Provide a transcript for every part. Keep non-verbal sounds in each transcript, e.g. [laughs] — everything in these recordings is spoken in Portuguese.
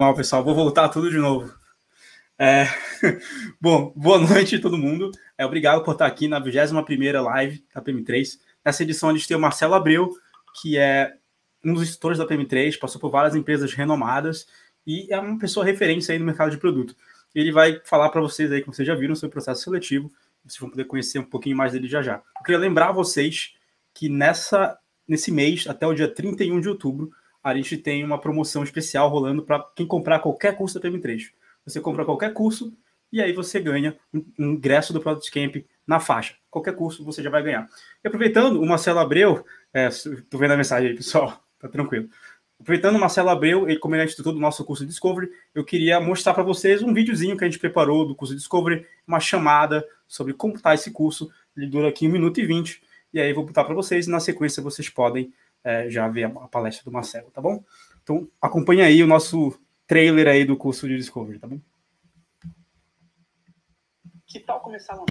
mal, pessoal. Vou voltar tudo de novo. É... [laughs] Bom, boa noite a todo mundo. É, obrigado por estar aqui na 21ª live da PM3. Nessa edição a gente tem o Marcelo Abreu, que é um dos instrutores da PM3, passou por várias empresas renomadas e é uma pessoa referência aí no mercado de produto. Ele vai falar para vocês aí, como vocês já viram, sobre o processo seletivo. Vocês vão poder conhecer um pouquinho mais dele já já. Eu queria lembrar vocês que nessa, nesse mês, até o dia 31 de outubro, a gente tem uma promoção especial rolando para quem comprar qualquer curso da PM3. Você compra qualquer curso e aí você ganha um ingresso do Product Camp na faixa. Qualquer curso você já vai ganhar. E aproveitando, o Marcelo Abreu, estou é, vendo a mensagem aí, pessoal, tá tranquilo. Aproveitando o Marcelo Abreu, ele como ele é instrutor do nosso curso Discovery, eu queria mostrar para vocês um videozinho que a gente preparou do curso Discovery, uma chamada sobre como está esse curso. Ele dura aqui 1 minuto e 20, e aí eu vou botar para vocês e na sequência vocês podem é, já ver a palestra do Marcelo, tá bom? Então acompanha aí o nosso trailer aí do curso de Discovery, tá bom? Que tal começar a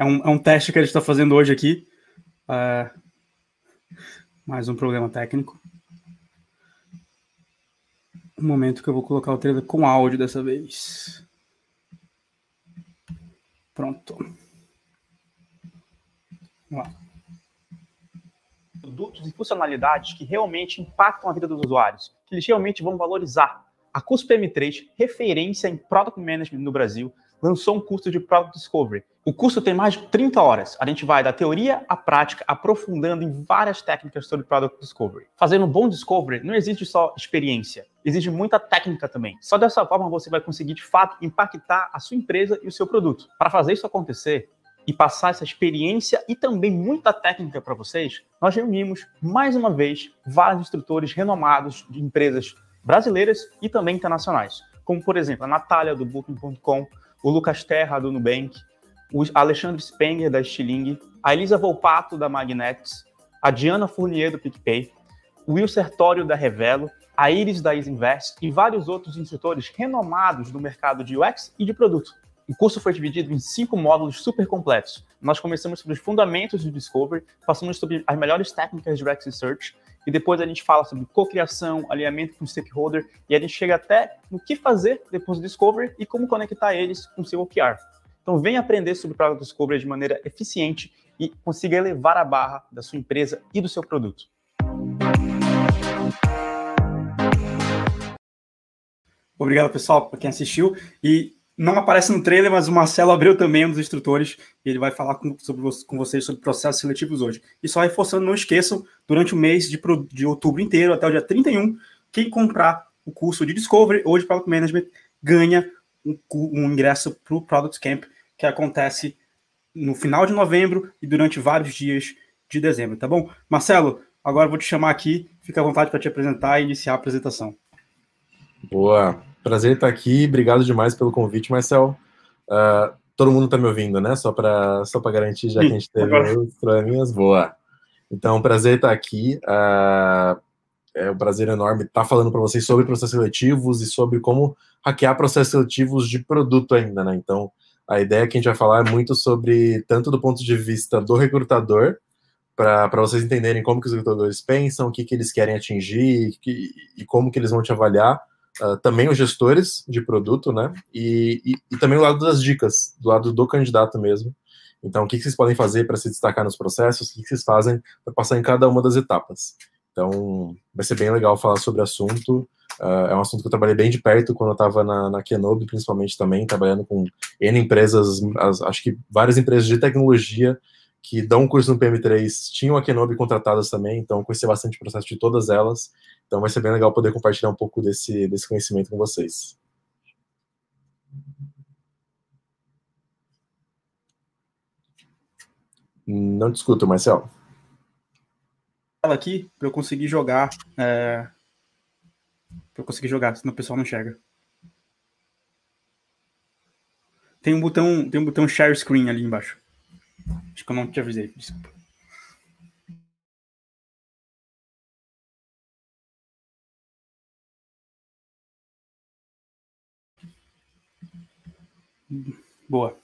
É um, é um teste que a gente está fazendo hoje aqui. É... Mais um problema técnico. Um momento que eu vou colocar o trailer com áudio dessa vez. Pronto. Vamos lá produtos e funcionalidades que realmente impactam a vida dos usuários, que eles realmente vão valorizar. A Cusp M3, referência em Product Management no Brasil, lançou um curso de Product Discovery. O curso tem mais de 30 horas. A gente vai da teoria à prática, aprofundando em várias técnicas sobre Product Discovery. Fazendo um bom Discovery não existe só experiência, exige muita técnica também. Só dessa forma você vai conseguir, de fato, impactar a sua empresa e o seu produto. Para fazer isso acontecer, e passar essa experiência e também muita técnica para vocês, nós reunimos mais uma vez vários instrutores renomados de empresas brasileiras e também internacionais, como por exemplo a Natália do Booking.com, o Lucas Terra do Nubank, o Alexandre Spenger da Stiling, a Elisa Volpato da Magnetics, a Diana Fournier do PicPay, o Will Sertório da Revelo, a Iris da Isinvest e vários outros instrutores renomados do mercado de UX e de produto. O curso foi dividido em cinco módulos super completos. Nós começamos sobre os fundamentos do Discovery, passamos sobre as melhores técnicas de UX Research, e depois a gente fala sobre cocriação, alinhamento com stakeholder, e a gente chega até no que fazer depois do Discovery e como conectar eles com o seu OKR. Então, venha aprender sobre Product Discovery de maneira eficiente e consiga elevar a barra da sua empresa e do seu produto. Obrigado, pessoal, por quem assistiu. E não aparece no trailer, mas o Marcelo abriu também um dos instrutores e ele vai falar com, sobre, com vocês sobre processos seletivos hoje. E só reforçando, não esqueçam, durante o mês de, de outubro inteiro, até o dia 31, quem comprar o curso de Discovery ou de Product Management ganha um, um ingresso para o Product Camp, que acontece no final de novembro e durante vários dias de dezembro, tá bom? Marcelo, agora vou te chamar aqui, fica à vontade para te apresentar e iniciar a apresentação. Boa, Prazer estar aqui, obrigado demais pelo convite, Marcel. Uh, todo mundo está me ouvindo, né? Só para só garantir, já que a gente teve os minhas boa. Então, prazer estar aqui. Uh, é um prazer enorme estar falando para vocês sobre processos seletivos e sobre como hackear processos seletivos de produto ainda, né? Então, a ideia que a gente vai falar é muito sobre, tanto do ponto de vista do recrutador, para vocês entenderem como que os recrutadores pensam, o que, que eles querem atingir que e como que eles vão te avaliar, uh, também os gestores de produto, né? E, e, e, também o lado das dicas, do lado do candidato mesmo. Então, o que, que vocês podem fazer para se destacar nos processos? O que, que vocês fazem para passar em cada uma das etapas? Então, vai ser bem legal falar sobre o assunto. Uh, é um assunto que eu trabalhei bem de perto quando eu estava na, na Kenobi, principalmente também, trabalhando com N empresas, as, acho que várias empresas de tecnologia que dão curso no PM3 tinham a Kenobi contratadas também, então conheci bastante o processo de todas elas. Então vai ser bem legal poder compartilhar um pouco desse, desse conhecimento com vocês. Não discuto, Marcelo. Ela aqui para eu conseguir jogar. É... Para eu conseguir jogar, senão o pessoal não chega. Tem um botão, tem um botão share screen ali embaixo. Acho que eu não te avisei, desculpa. Boa.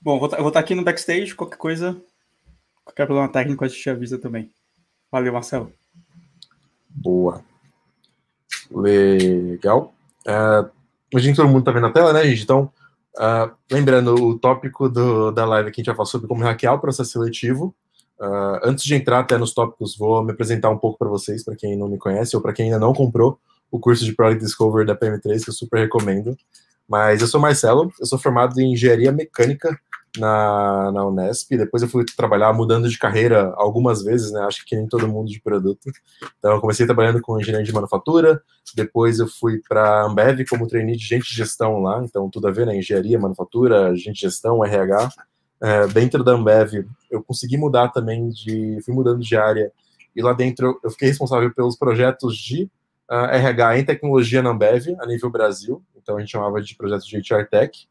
Bom, vou tá, estar tá aqui no backstage, qualquer coisa, qualquer problema técnico a gente te avisa também. Valeu, Marcelo. Boa. Legal. É, a gente todo mundo tá vendo a tela, né, gente? Então, Uh, lembrando, o tópico do, da live aqui a gente vai falar sobre como hackear o processo seletivo. Uh, antes de entrar até nos tópicos, vou me apresentar um pouco para vocês, para quem não me conhece ou para quem ainda não comprou o curso de Product Discovery da PM3, que eu super recomendo. Mas eu sou Marcelo, eu sou formado em Engenharia Mecânica na, na Unesp. Depois eu fui trabalhar mudando de carreira algumas vezes, né? Acho que nem todo mundo de produto. Então eu comecei trabalhando com engenharia de manufatura, depois eu fui para Ambev como trainee de gente de gestão lá, então tudo a ver, né? Engenharia, manufatura, gente de gestão, RH. É, dentro da Ambev, eu consegui mudar também de. fui mudando de área. E lá dentro eu fiquei responsável pelos projetos de uh, ah, RH em tecnologia na Ambev, a nível Brasil. Então a gente chamava de projeto de HR Tech.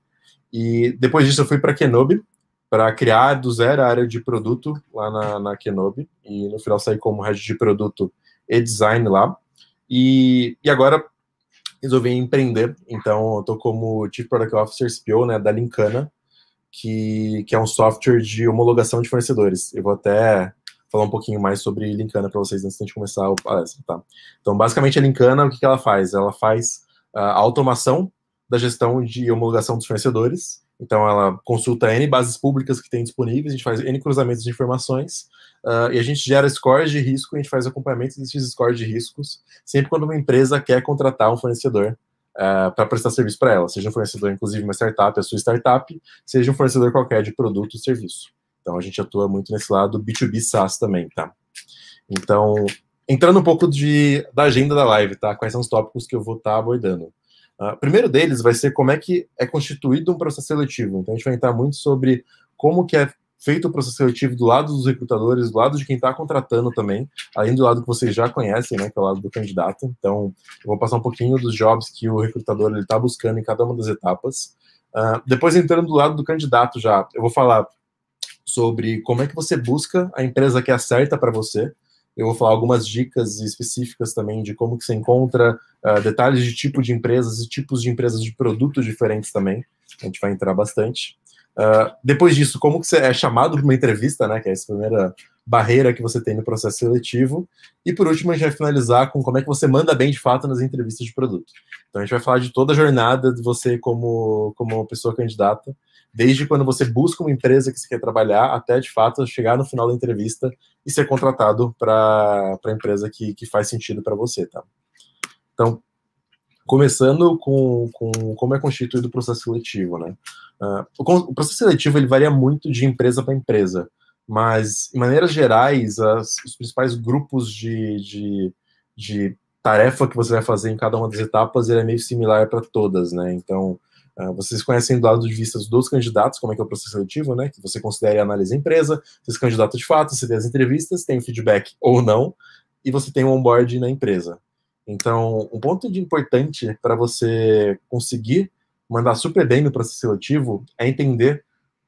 E depois disso eu fui para Kenobi para criar do zero a área de produto lá na, na Kenobi. E no final saí como head de produto e design lá. E, e agora resolvi empreender. Então eu tô como Chief Product Officer CPO né, da Lincana, que, que é um software de homologação de fornecedores. Eu vou até falar um pouquinho mais sobre Linkana para vocês antes de começar a palestra, tá? Então, basicamente, a Linkana, o que, que ela faz? Ela faz a ah, automação da gestão de homologação dos fornecedores. Então, ela consulta N bases públicas que tem disponíveis, a gente faz N cruzamentos de informações uh, e a gente gera scores de risco, a gente faz acompanhamento desses scores de riscos, sempre quando uma empresa quer contratar um fornecedor uh, ah, para prestar serviço para ela, seja um fornecedor, inclusive, uma startup, a sua startup, seja um fornecedor qualquer de produto ou serviço. Então, a gente atua muito nesse lado B2B SaaS também, tá? Então, entrando um pouco de, da agenda da live, tá? Quais são os tópicos que eu vou estar tá abordando. Ah, primeiro deles vai ser como é que é constituído um processo seletivo. Então a gente vai entrar muito sobre como que é feito o processo seletivo do lado dos recrutadores, do lado de quem está contratando também, além do lado que vocês já conhecem, né, que é o lado do candidato. Então, eu vou passar um pouquinho dos jobs que o recrutador está buscando em cada uma das etapas. Uh, depois, entrando do lado do candidato já, eu vou falar sobre como é que você busca a empresa que é certa para você, eu vou falar algumas dicas específicas também de como que você encontra uh, detalhes de tipo de empresas e tipos de empresas de produtos diferentes também. A gente vai entrar bastante. Uh, depois disso, como que você é chamado para uma entrevista, né? Que é essa primeira barreira que você tem no processo seletivo. E por último, a gente vai finalizar com como é que você manda bem de fato nas entrevistas de produto. Então a gente vai falar de toda a jornada de você como, como pessoa candidata desde quando você busca uma empresa que você quer trabalhar até de fato chegar no final da entrevista e ser contratado para a empresa que, que faz sentido para você, tá? Então, começando com, com como é constituído o processo seletivo, né? Uh, o, processo seletivo ele varia muito de empresa para empresa, mas, em maneiras gerais, as, os principais grupos de, de, de tarefa que você vai fazer em cada uma das etapas ele é meio similar para todas, né? Então, Uh, vocês conhecem do lado de vista dos candidatos, como é que é o processo seletivo, né? Que você considere a análise da empresa, se candidato de fato, se tem as entrevistas, tem o feedback ou não, e você tem o onboard na empresa. Então, um ponto de importante para você conseguir mandar super bem no processo seletivo é entender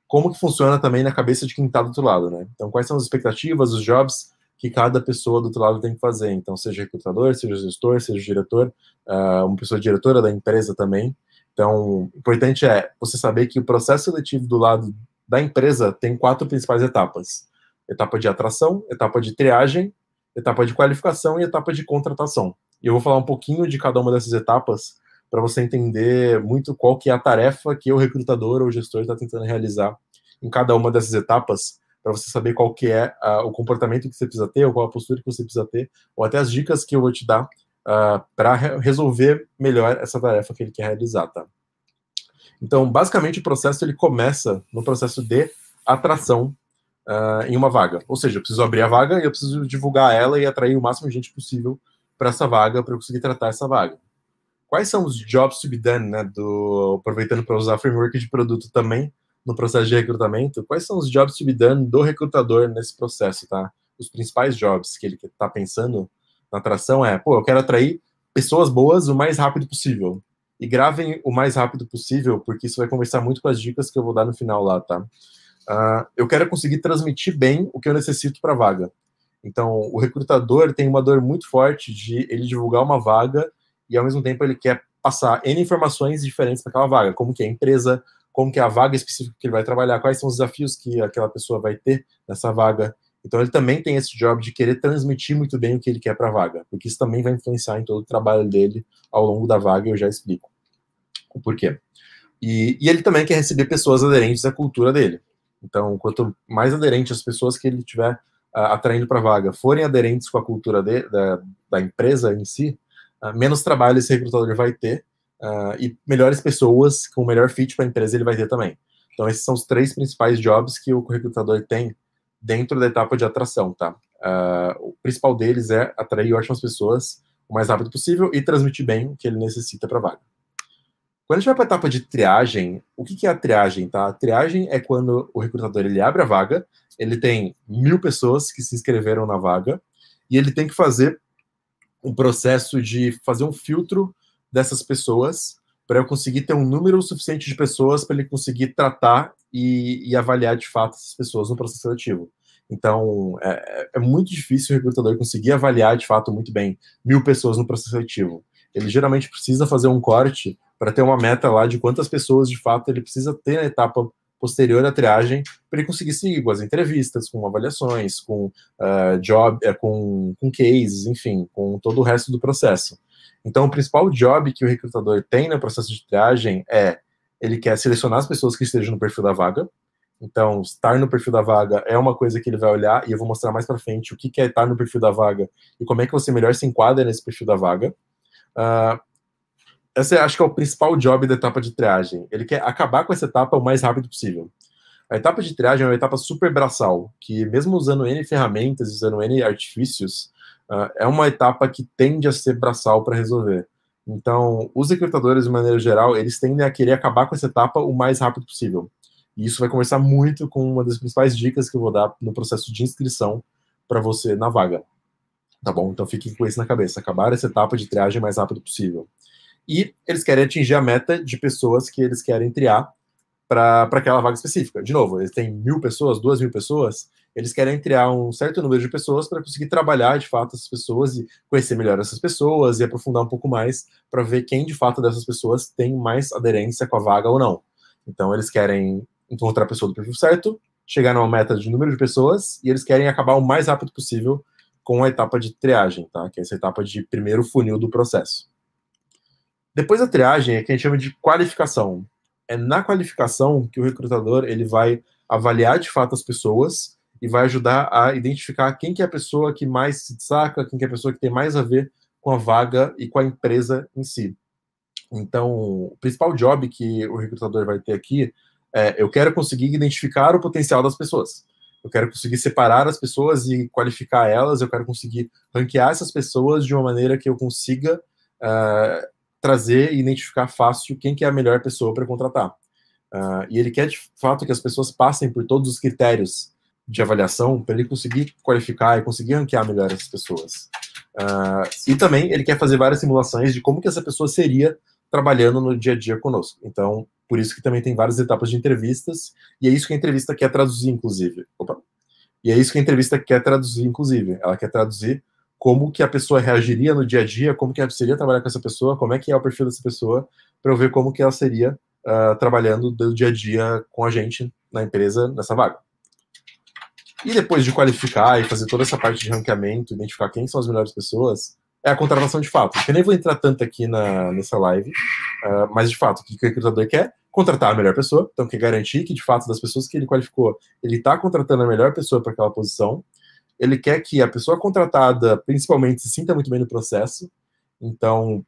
como que funciona também na cabeça de quem está do outro lado, né? Então, quais são as expectativas, os jobs que cada pessoa do outro lado tem que fazer. Então, seja recrutador, seja gestor, seja diretor, uh, uma pessoa diretora da empresa também, então, o importante é você saber que o processo seletivo do lado da empresa tem quatro principais etapas: etapa de atração, etapa de triagem, etapa de qualificação e etapa de contratação. E eu vou falar um pouquinho de cada uma dessas etapas para você entender muito qual que é a tarefa que o recrutador ou o gestor está tentando realizar em cada uma dessas etapas, para você saber qual que é a, ah, o comportamento que você precisa ter, ou qual a postura que você precisa ter, ou até as dicas que eu vou te dar uh, ah, para resolver melhor essa tarefa que ele quer realizar, tá? Então, basicamente, o processo ele começa no processo de atração uh, em uma vaga. Ou seja, eu preciso abrir a vaga e eu preciso divulgar ela e atrair o máximo de gente possível para essa vaga, para eu conseguir tratar essa vaga. Quais são os jobs to be done, né, do, aproveitando para usar framework de produto também no processo de recrutamento, quais são os jobs to be done do recrutador nesse processo, tá? Os principais jobs que ele está pensando na atração é, pô, eu quero atrair pessoas boas o mais rápido possível. E gravem o mais rápido possível, porque isso vai conversar muito com as dicas que eu vou dar no final lá, tá? Uh, eu quero conseguir transmitir bem o que eu necessito para a vaga. Então, o recrutador tem uma dor muito forte de ele divulgar uma vaga e, ao mesmo tempo, ele quer passar N informações diferentes para aquela vaga, como que é a empresa, como que é a vaga específica que ele vai trabalhar, quais são os desafios que aquela pessoa vai ter nessa vaga. Então ele também tem esse job de querer transmitir muito bem o que ele quer para a vaga, porque isso também vai influenciar em todo o trabalho dele ao longo da vaga, e eu já explico o porquê. E, e, ele também quer receber pessoas aderentes à cultura dele. Então, quanto mais aderentes as pessoas que ele tiver uh, atraindo para a vaga forem aderentes com a cultura de, da, da, empresa em si, uh, menos trabalho esse recrutador vai ter uh, e melhores pessoas com melhor fit para a empresa ele vai ter também. Então, esses são os três principais jobs que o recrutador tem dentro da etapa de atração, tá? Uh, o principal deles é atrair ótimas pessoas o mais rápido possível e transmitir bem o que ele necessita para a vaga. Quando a gente vai para a etapa de triagem, o que, que, é a triagem, tá? A triagem é quando o recrutador ele abre a vaga, ele tem mil pessoas que se inscreveram na vaga e ele tem que fazer um processo de fazer um filtro dessas pessoas para eu conseguir ter um número suficiente de pessoas para ele conseguir tratar e, e avaliar de fato essas pessoas no processo seletivo. Então, é, é, é, muito difícil o recrutador conseguir avaliar de fato muito bem mil pessoas no processo seletivo. Ele geralmente precisa fazer um corte para ter uma meta lá de quantas pessoas de fato ele precisa ter na etapa posterior à triagem para ele conseguir seguir com as entrevistas, com avaliações, com uh, job, eh, com, com cases, enfim, com todo o resto do processo. Então, o principal job que o recrutador tem no processo de triagem é ele quer selecionar as pessoas que estejam no perfil da vaga. Então, estar no perfil da vaga é uma coisa que ele vai olhar e eu vou mostrar mais para frente o que é estar no perfil da vaga e como é que você melhor se enquadra nesse perfil da vaga. Uh, ah, essa acho que é o principal job da etapa de triagem. Ele quer acabar com essa etapa o mais rápido possível. A etapa de triagem é uma etapa super braçal, que mesmo usando N ferramentas, usando N artifícios, uh, é uma etapa que tende a ser braçal para resolver. Então, os recrutadores, de maneira geral, eles tendem a querer acabar com essa etapa o mais rápido possível. E isso vai conversar muito com uma das principais dicas que eu vou dar no processo de inscrição para você na vaga. Tá bom? Então fiquem com isso na cabeça. Acabar essa etapa de triagem o mais rápido possível. E eles querem atingir a meta de pessoas que eles querem triar para aquela vaga específica. De novo, eles têm mil pessoas, duas mil pessoas, eles querem criar um certo número de pessoas para conseguir trabalhar de fato essas pessoas e conhecer melhor essas pessoas e aprofundar um pouco mais para ver quem de fato dessas pessoas tem mais aderência com a vaga ou não. Então eles querem encontrar a pessoa do perfil certo, chegar numa meta de número de pessoas e eles querem acabar o mais rápido possível com a etapa de triagem, tá? Que é essa etapa de primeiro funil do processo. Depois da triagem é que a gente chama de qualificação. É na qualificação que o recrutador ele vai avaliar de fato as pessoas e vai ajudar a identificar quem que é a pessoa que mais se destaca, quem que é a pessoa que tem mais a ver com a vaga e com a empresa em si. Então, o principal job que o recrutador vai ter aqui é eu quero conseguir identificar o potencial das pessoas. Eu quero conseguir separar as pessoas e qualificar elas, eu quero conseguir ranquear essas pessoas de uma maneira que eu consiga uh, trazer e identificar fácil quem que é a melhor pessoa para contratar. Uh, e ele quer, de fato, que as pessoas passem por todos os critérios de avaliação para ele conseguir qualificar e conseguir ranquear melhor essas pessoas. Uh, e também ele quer fazer várias simulações de como que essa pessoa seria trabalhando no dia a dia conosco. Então, por isso que também tem várias etapas de entrevistas, e é isso que a entrevista quer traduzir, inclusive. Opa. E é isso que a entrevista quer traduzir, inclusive. Ela quer traduzir como que a pessoa reagiria no dia a dia, como que seria trabalhar com essa pessoa, como é que é o perfil dessa pessoa, para eu ver como que ela seria uh, trabalhando do dia a dia com a gente na empresa, nessa vaga. E depois de qualificar e fazer toda essa parte de ranqueamento, identificar quem são as melhores pessoas, é a contratação de fato. Eu nem vou entrar tanto aqui na, nessa live, uh, mas de fato, o que o recrutador quer? Contratar a melhor pessoa. Então, quer garantir que, de fato, das pessoas que ele qualificou, ele está contratando a melhor pessoa para aquela posição. Ele quer que a pessoa contratada, principalmente, se sinta muito bem no processo. Então,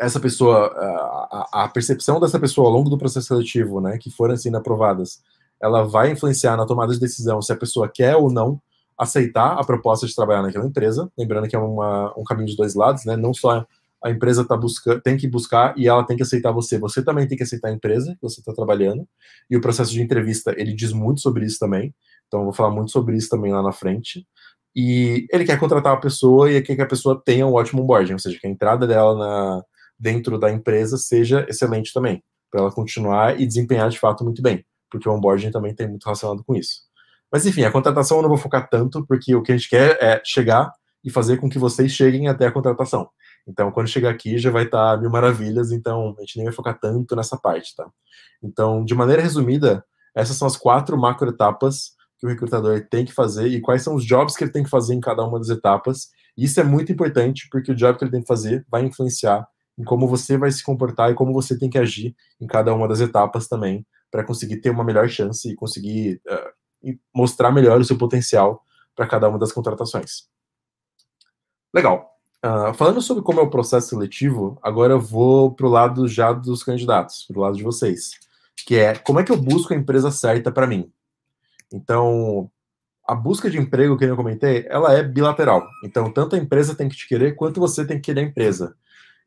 essa pessoa, ah, a, a percepção dessa pessoa ao longo do processo seletivo, né, que foram sendo assim, aprovadas, ela vai influenciar na tomada de decisão se a pessoa quer ou não aceitar a proposta de trabalhar naquela empresa. Lembrando que é uma, um caminho de dois lados, né? Não só a empresa tá buscando, tem que buscar e ela tem que aceitar você. Você também tem que aceitar a empresa que você está trabalhando. E o processo de entrevista, ele diz muito sobre isso também. Então, eu vou falar muito sobre isso também lá na frente. E ele quer contratar a pessoa e quer que a pessoa tenha um ótimo onboarding, ou seja, que a entrada dela na, dentro da empresa seja excelente também, para ela continuar e desempenhar de fato muito bem porque o onboarding também tem muito relacionado com isso. Mas enfim, a contratação eu não vou focar tanto, porque o que a gente quer é chegar e fazer com que vocês cheguem até a contratação. Então, quando chegar aqui, já vai estar tá mil maravilhas, então a gente nem vai focar tanto nessa parte, tá? Então, de maneira resumida, essas são as quatro macro etapas que o recrutador tem que fazer e quais são os jobs que ele tem que fazer em cada uma das etapas. E isso é muito importante, porque o job que ele tem que fazer vai influenciar em como você vai se comportar e como você tem que agir em cada uma das etapas também, para conseguir ter uma melhor chance e conseguir uh, mostrar melhor o seu potencial para cada uma das contratações. Legal. Uh, falando sobre como é o processo seletivo, agora eu vou para o lado já dos candidatos, para o lado de vocês, que é como é que eu busco a empresa certa para mim. Então, a busca de emprego, que eu comentei, ela é bilateral. Então, tanto a empresa tem que te querer, quanto você tem que querer a empresa.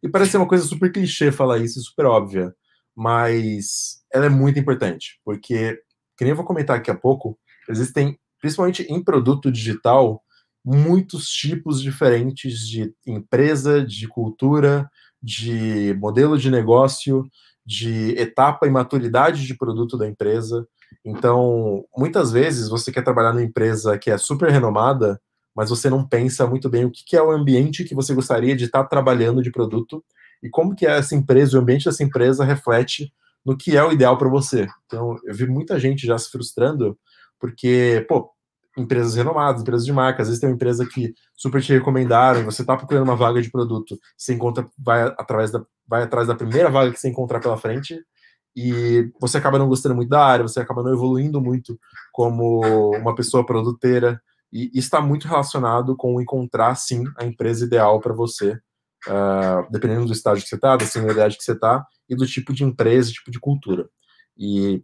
E parece ser uma coisa super clichê falar isso, super óbvia mas ela é muito importante, porque, que nem eu vou comentar aqui a pouco, existem, principalmente em produto digital, muitos tipos diferentes de empresa, de cultura, de modelo de negócio, de etapa e maturidade de produto da empresa. Então, muitas vezes você quer trabalhar numa empresa que é super renomada, mas você não pensa muito bem o que é o ambiente que você gostaria de estar trabalhando de produto e como que é essa empresa, o ambiente dessa empresa reflete no que é o ideal para você. Então, eu vi muita gente já se frustrando porque, pô, empresas renomadas, empresas de marca, às vezes tem uma empresa que super te recomendaram, você está procurando uma vaga de produto, você encontra, vai através da, vai atrás da primeira vaga que você encontrar pela frente, e você acaba não gostando muito da área, você acaba não evoluindo muito como uma pessoa produteira, e está muito relacionado com encontrar, sim, a empresa ideal para você, uh, dependendo do estágio que você está, da senioridade que você está e do tipo de empresa, tipo de cultura. E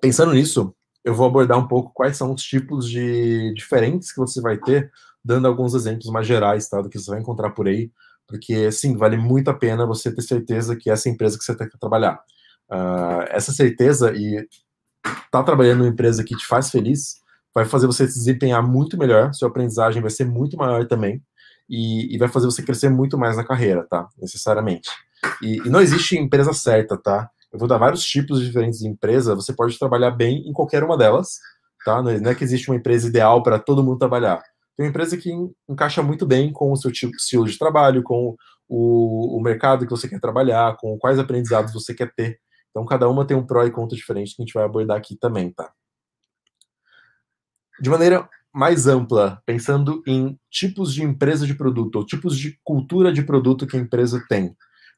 pensando nisso, eu vou abordar um pouco quais são os tipos de diferentes que você vai ter, dando alguns exemplos mais gerais tá, do que você vai encontrar por aí, porque sim, vale muito a pena você ter certeza que é essa é empresa que você tem tá que trabalhar. Uh, essa certeza e tá trabalhando em uma empresa que te faz feliz vai fazer você se desempenhar muito melhor, sua aprendizagem vai ser muito maior também e, e, vai fazer você crescer muito mais na carreira, tá? Necessariamente. E, e não existe empresa certa, tá? Eu vou dar vários tipos de diferentes de empresa, você pode trabalhar bem em qualquer uma delas, tá? Não é, é que existe uma empresa ideal para todo mundo trabalhar. Tem uma empresa que encaixa muito bem com o seu tipo, estilo de trabalho, com o, o mercado que você quer trabalhar, com quais aprendizados você quer ter. Então, cada uma tem um pró e contra diferente que a gente vai abordar aqui também, tá? De maneira mais ampla, pensando em tipos de empresa de produto, ou tipos de cultura de produto que a empresa tem.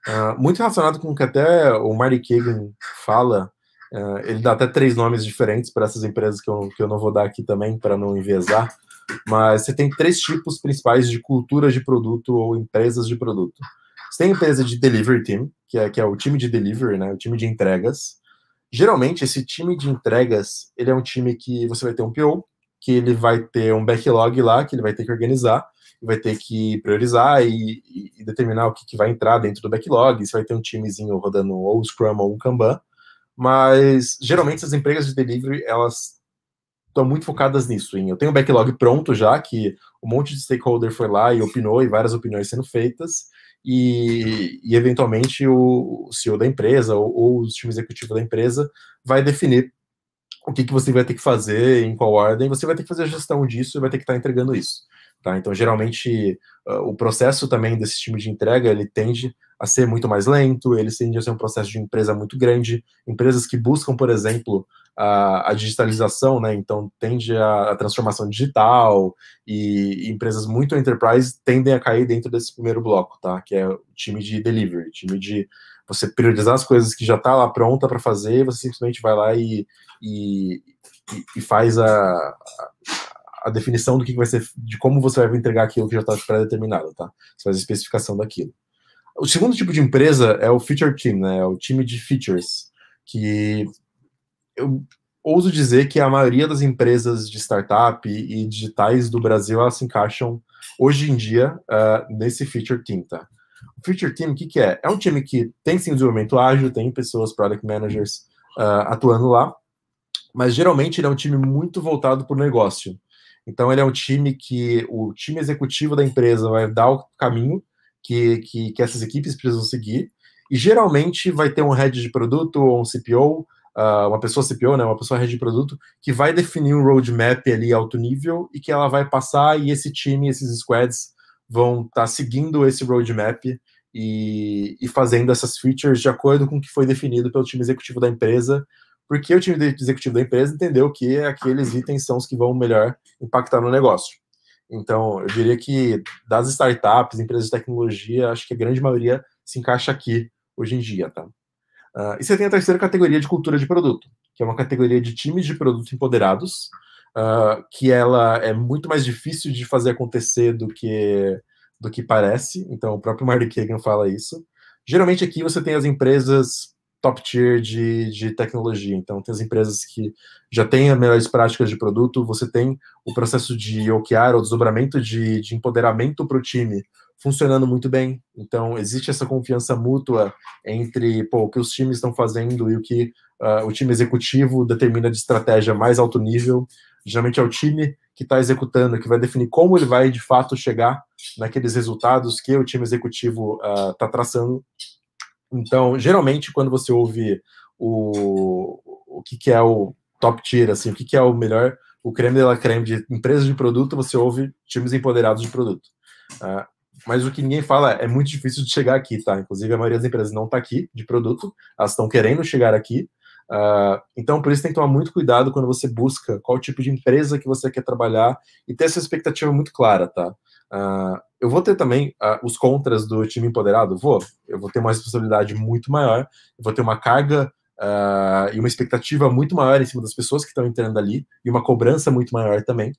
Uh, muito relacionado com o que até o Mari Kagan fala, uh, ele dá até três nomes diferentes para essas empresas que eu, que eu não vou dar aqui também, para não enviesar, mas você tem três tipos principais de cultura de produto ou empresas de produto. Você tem a empresa de delivery team, que é, que é o time de delivery, né, o time de entregas. Geralmente, esse time de entregas, ele é um time que você vai ter um PO, que ele vai ter um backlog lá, que ele vai ter que organizar, vai ter que priorizar e, e determinar o que, que, vai entrar dentro do backlog, se vai ter um timezinho rodando ou Scrum ou Kanban, mas geralmente as empresas de delivery, elas estão muito focadas nisso, em eu tenho um backlog pronto já, que um monte de stakeholder foi lá e opinou, e várias opiniões sendo feitas, e, e, eventualmente o CEO da empresa ou, ou o time executivo da empresa vai definir o que, que você vai ter que fazer, em qual ordem, você vai ter que fazer a gestão disso e vai ter que estar tá entregando isso. Tá? Então, geralmente, uh, o processo também desse time de entrega, ele tende a ser muito mais lento, ele tende a ser um processo de empresa muito grande. Empresas que buscam, por exemplo, a, a digitalização, né? então tende a, a, transformação digital, e, e empresas muito enterprise tendem a cair dentro desse primeiro bloco, tá? que é o time de delivery, time de você priorizar as coisas que já está lá pronta para fazer, você simplesmente vai lá e, e, e faz a, a definição do que vai ser, de como você vai entregar aquilo que já está pré-determinado, tá? Você faz a especificação daquilo. O segundo tipo de empresa é o feature team, né? É o time de features, que eu ouso dizer que a maioria das empresas de startup e digitais do Brasil elas se encaixam hoje em dia uh, nesse feature team, tá? O Future Team, o que, que é? É um time que tem sim desenvolvimento ágil, tem pessoas, product managers uh, atuando lá, mas geralmente ele é um time muito voltado para o negócio. Então ele é um time que o time executivo da empresa vai dar o caminho que, que, que essas equipes precisam seguir, e geralmente vai ter um head de produto ou um CPO, uh, ah, uma pessoa CPO, né, uma pessoa head de produto, que vai definir um roadmap ali alto nível e que ela vai passar e esse time, esses squads vão estar tá seguindo esse roadmap e, e, fazendo essas features de acordo com o que foi definido pelo time executivo da empresa, porque o time executivo da empresa entendeu que aqueles itens são os que vão melhor impactar no negócio. Então, eu diria que das startups, empresas de tecnologia, acho que a grande maioria se encaixa aqui hoje em dia, tá? Uh, e você tem a terceira categoria de cultura de produto, que é uma categoria de times de produto empoderados, uh, que ela é muito mais difícil de fazer acontecer do que, do que parece. Então, o próprio Mark Kagan fala isso. Geralmente aqui você tem as empresas top tier de, de tecnologia. Então, tem as empresas que já têm as melhores práticas de produto, você tem o processo de OKR, ou desdobramento de, de empoderamento para o time funcionando muito bem. Então, existe essa confiança mútua entre pô, o que os times estão fazendo e o que uh, o time executivo determina de estratégia mais alto nível. Geralmente é o time que está executando, que vai definir como ele vai de fato chegar naqueles resultados que o time executivo está ah, uh, traçando. Então, geralmente, quando você ouve o, o que, que é o top tier, assim, o que, que é o melhor, o creme de la creme de empresas de produto, você ouve times empoderados de produto. Uh, mas o que ninguém fala é, é muito difícil de chegar aqui, tá? Inclusive, a maioria das empresas não está aqui de produto, elas estão querendo chegar aqui, Uh, então, por isso tem que tomar muito cuidado quando você busca qual tipo de empresa que você quer trabalhar e ter essa expectativa muito clara, tá? Uh, eu vou ter também uh, os contras do time empoderado? Vou. Eu vou ter uma responsabilidade muito maior, vou ter uma carga e uma expectativa muito maior em cima das pessoas que estão entrando ali e uma cobrança muito maior também.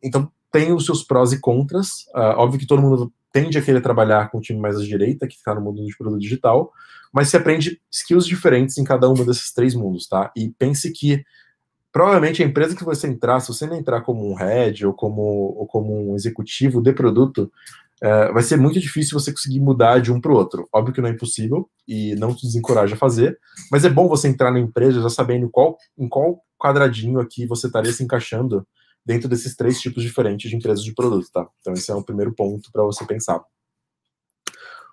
então, tem os seus prós e contras. óbvio que todo mundo tende a querer trabalhar com o time mais à direita, que está no mundo de produto digital, mas você aprende skills diferentes em cada um desses três mundos, tá? E pense que provavelmente a empresa que você entrar, se você não entrar como um head ou como, ou como um executivo de produto, é, vai ser muito difícil você conseguir mudar de um para o outro. Óbvio que não é impossível e não te desencoraja a fazer, mas é bom você entrar na empresa já sabendo qual, em qual quadradinho aqui você estaria se encaixando dentro desses três tipos diferentes de empresas de produto, tá? Então esse é um primeiro ponto para você pensar.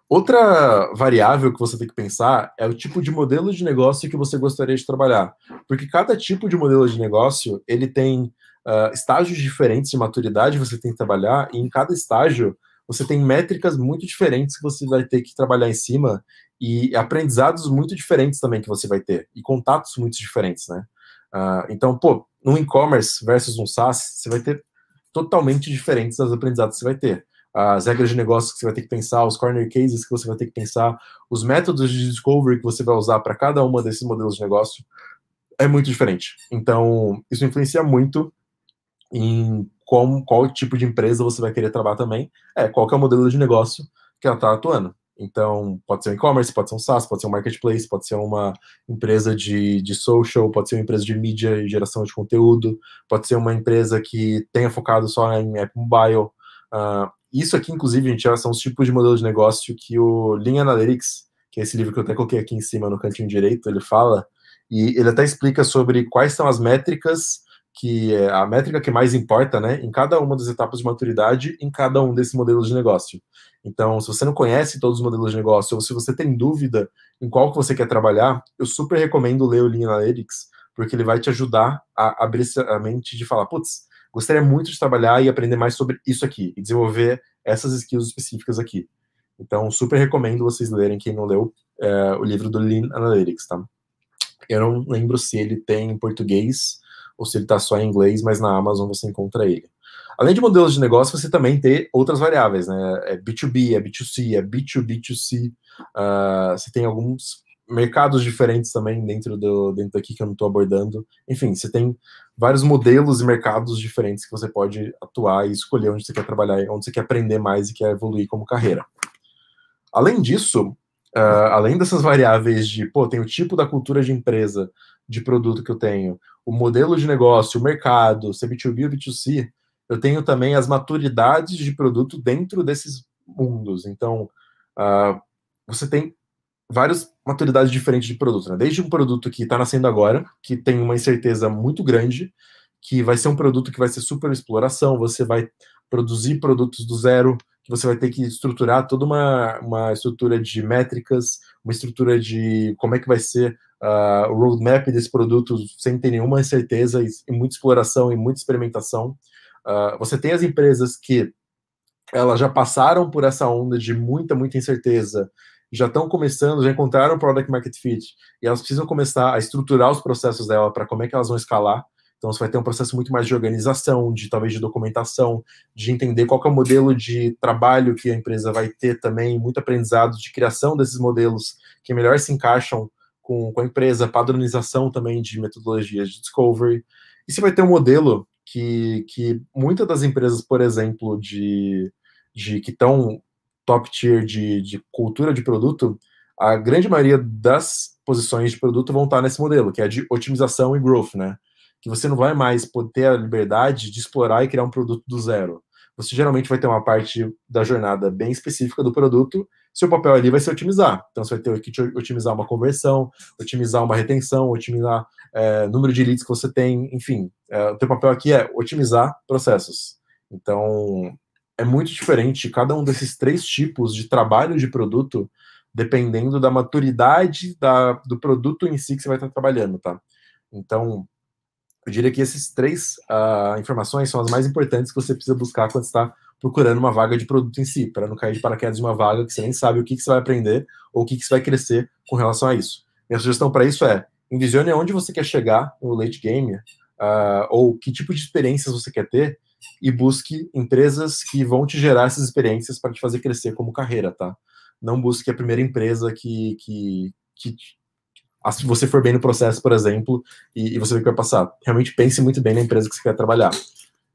Outra variável que você tem que pensar é o tipo de modelo de negócio que você gostaria de trabalhar, porque cada tipo de modelo de negócio ele tem uh, estágios diferentes de maturidade que você tem que trabalhar e em cada estágio você tem métricas muito diferentes que você vai ter que trabalhar em cima e aprendizados muito diferentes também que você vai ter e contatos muito diferentes, né? Uh, então, pô, no e-commerce versus um SaaS, você vai ter totalmente diferentes as aprendizados que você vai ter. As regras de negócio que você vai ter que pensar, os corner cases que você vai ter que pensar, os métodos de discovery que você vai usar para cada uma desses modelos de negócio é muito diferente. Então, isso influencia muito em qual, qual tipo de empresa você vai querer trabalhar também, é qual que é o modelo de negócio que ela está atuando. Então, pode ser um e-commerce, pode ser um SaaS, pode ser um marketplace, pode ser uma empresa de, de social, pode ser uma empresa de mídia e geração de conteúdo, pode ser uma empresa que tenha focado só em app mobile. Uh, isso aqui, inclusive, gente, são os tipos de modelo de negócio que o Lean Analytics, que é esse livro que eu até coloquei aqui em cima no cantinho direito, ele fala, e ele até explica sobre quais são as métricas que é a métrica que mais importa, né, em cada uma das etapas de maturidade, em cada um desses modelos de negócio. Então, se você não conhece todos os modelos de negócio, ou se você tem dúvida em qual que você quer trabalhar, eu super recomendo ler o Lean Analytics, porque ele vai te ajudar a abrir a mente de falar, putz, gostaria muito de trabalhar e aprender mais sobre isso aqui, e desenvolver essas skills específicas aqui. Então, super recomendo vocês lerem, quem não leu, é, o livro do Lean Analytics, tá? Eu não lembro se ele tem em português, ou se ele está só em inglês, mas na Amazon você encontra ele. Além de modelos de negócio, você também tem outras variáveis, né? É B2B, é B2C, é B2B2C. Uh, ah, você tem alguns mercados diferentes também dentro, do, dentro daqui que eu não estou abordando. Enfim, você tem vários modelos e mercados diferentes que você pode atuar e escolher onde você quer trabalhar, onde você quer aprender mais e quer evoluir como carreira. Além disso, Uh, além dessas variáveis de, pô, tem o tipo da cultura de empresa, de produto que eu tenho, o modelo de negócio, o mercado, se é B2B ou B2C, eu tenho também as maturidades de produto dentro desses mundos. Então, uh, você tem várias maturidades diferentes de produto, né? Desde um produto que está nascendo agora, que tem uma incerteza muito grande, que vai ser um produto que vai ser super exploração, você vai produzir produtos do zero, você vai ter que estruturar toda uma, uma estrutura de métricas, uma estrutura de como é que vai ser uh, o roadmap desse produto sem ter nenhuma incerteza e, e muita exploração e muita experimentação. Uh, você tem as empresas que elas já passaram por essa onda de muita, muita incerteza, já estão começando, já encontraram o product market fit, e elas precisam começar a estruturar os processos dela para como é que elas vão escalar. Então você vai ter um processo muito mais de organização, de talvez de documentação, de entender qual é o modelo de trabalho que a empresa vai ter também, muito aprendizado de criação desses modelos que melhor se encaixam com, com a empresa, padronização também de metodologias de discovery. E você vai ter um modelo que, que muitas das empresas, por exemplo, de, de que estão top tier de, de cultura de produto, a grande maioria das posições de produto vão estar nesse modelo, que é de otimização e growth, né? que você não vai mais poder ter a liberdade de explorar e criar um produto do zero. Você geralmente vai ter uma parte da jornada bem específica do produto, seu papel ali vai ser otimizar. Então você vai ter que otimizar uma conversão, otimizar uma retenção, otimizar é, número de leads que você tem, enfim. É, o teu papel aqui é otimizar processos. Então é muito diferente cada um desses três tipos de trabalho de produto, dependendo da maturidade da, do produto em si que você vai estar trabalhando, tá? Então, eu diria que esses três uh, informações são as mais importantes que você precisa buscar quando está procurando uma vaga de produto em si, para não cair de paraquedas de uma vaga que você nem sabe o que, que você vai aprender ou o que, que você vai crescer com relação a isso. Minha sugestão para isso é, envisione onde você quer chegar no late game, uh, ah, ou que tipo de experiências você quer ter, e busque empresas que vão te gerar essas experiências para te fazer crescer como carreira, tá? Não busque a primeira empresa que, que, que se você for bem no processo, por exemplo, e, e você vê que vai passar. Realmente pense muito bem na empresa que você quer trabalhar.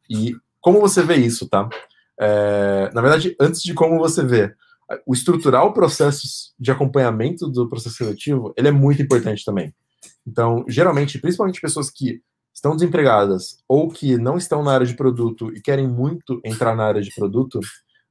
E como você vê isso, tá? É, na verdade, antes de como você vê, o estruturar o processo de acompanhamento do processo seletivo, ele é muito importante também. Então, geralmente, principalmente pessoas que estão desempregadas ou que não estão na área de produto e querem muito entrar na área de produto,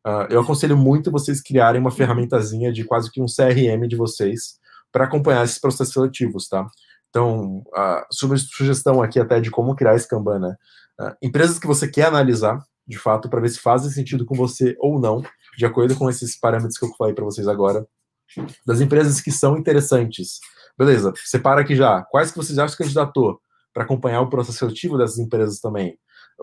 uh, eu aconselho muito vocês criarem uma ferramentazinha de quase que um CRM de vocês, para acompanhar esses processos seletivos, tá? Então, a sugestão aqui até de como criar esse Kanban, né? Ah, empresas que você quer analisar, de fato, para ver se fazem sentido com você ou não, de acordo com esses parâmetros que eu falei para vocês agora. Das empresas que são interessantes. Beleza, separa aqui já. Quais que você já se candidatou para acompanhar o processo seletivo dessas empresas também?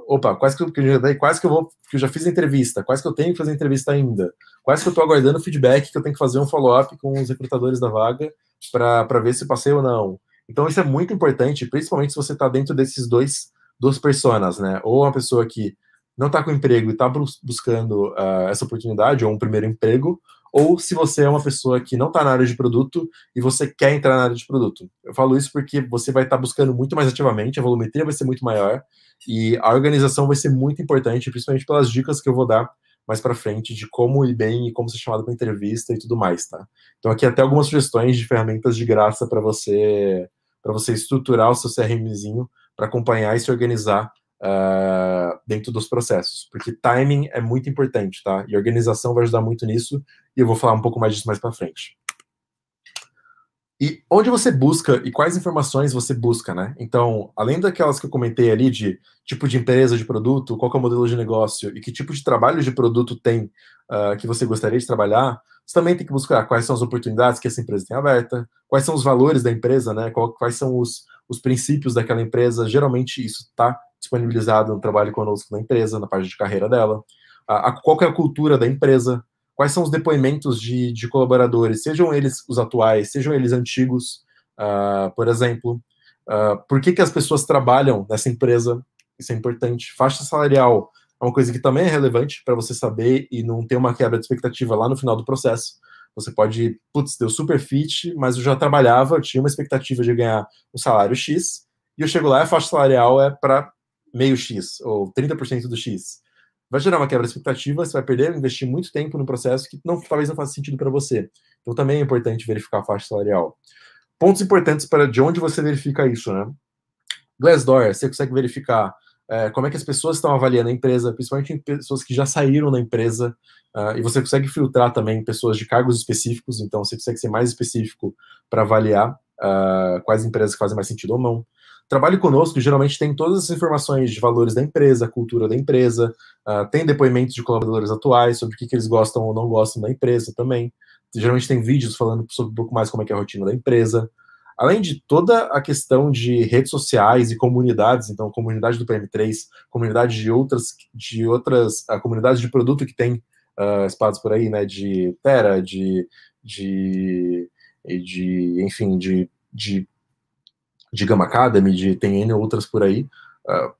opa, quais que, que eu já quase que eu vou, que eu já fiz entrevista, quais que eu tenho que fazer entrevista ainda, quais que eu estou aguardando feedback que eu tenho que fazer um follow-up com os recrutadores da vaga para ver se passei ou não. Então isso é muito importante, principalmente se você está dentro desses dois duas personas, né? Ou uma pessoa que não está com emprego e está buscando uh, essa oportunidade ou um primeiro emprego, ou se você é uma pessoa que não está na área de produto e você quer entrar na área de produto. Eu falo isso porque você vai estar tá buscando muito mais ativamente, a volumetria vai ser muito maior e a organização vai ser muito importante, principalmente pelas dicas que eu vou dar mais para frente de como ir bem e como ser chamado para entrevista e tudo mais, tá? Então aqui até algumas sugestões de ferramentas de graça para você para você estruturar o seu CRMzinho para acompanhar e se organizar uh, dentro dos processos, porque timing é muito importante, tá? E organização vai ajudar muito nisso, e eu vou falar um pouco mais disso mais para frente. E onde você busca e quais informações você busca, né? Então, além daquelas que eu comentei ali de tipo de empresa, de produto, qual é o modelo de negócio e que tipo de trabalho de produto tem uh, que você gostaria de trabalhar, você também tem que buscar quais são as oportunidades que essa empresa tem aberta, quais são os valores da empresa, né? Qual, quais são os, os princípios daquela empresa. Geralmente isso está disponibilizado um trabalho conosco na empresa, na parte de carreira dela, a, a, qual é a cultura da empresa, quais são os depoimentos de, de colaboradores, sejam eles os atuais, sejam eles antigos, uh, por exemplo, uh, por que, que as pessoas trabalham nessa empresa, isso é importante, faixa salarial é uma coisa que também é relevante para você saber e não ter uma quebra de expectativa lá no final do processo, você pode, putz, deu super fit, mas eu já trabalhava, eu tinha uma expectativa de ganhar um salário X, e eu chego lá e a faixa salarial é para meio X ou 30% do X. Vai gerar uma quebra de expectativa, você vai perder, investir muito tempo no processo que não, talvez não faça sentido para você. Então também é importante verificar a faixa salarial. Pontos importantes para de onde você verifica isso, né? Glassdoor, você consegue verificar é, como é que as pessoas estão avaliando a empresa, principalmente em pessoas que já saíram da empresa, uh, e você consegue filtrar também pessoas de cargos específicos, então você consegue ser mais específico para avaliar uh, quais empresas fazem mais sentido ou não. Trabalhe conosco, geralmente tem todas as informações de valores da empresa, cultura da empresa, uh, tem depoimentos de colaboradores atuais sobre o que, que, eles gostam ou não gostam da empresa também. Geralmente tem vídeos falando sobre um pouco mais como é, é a rotina da empresa. Além de toda a questão de redes sociais e comunidades, então comunidade do PM3, comunidade de outras, de outras, a ah, comunidade de produto que tem uh, ah, espaços por aí, né, de Terra, de, de, de enfim, de, de de Gama Academy, de, tem N outras por aí. Uh,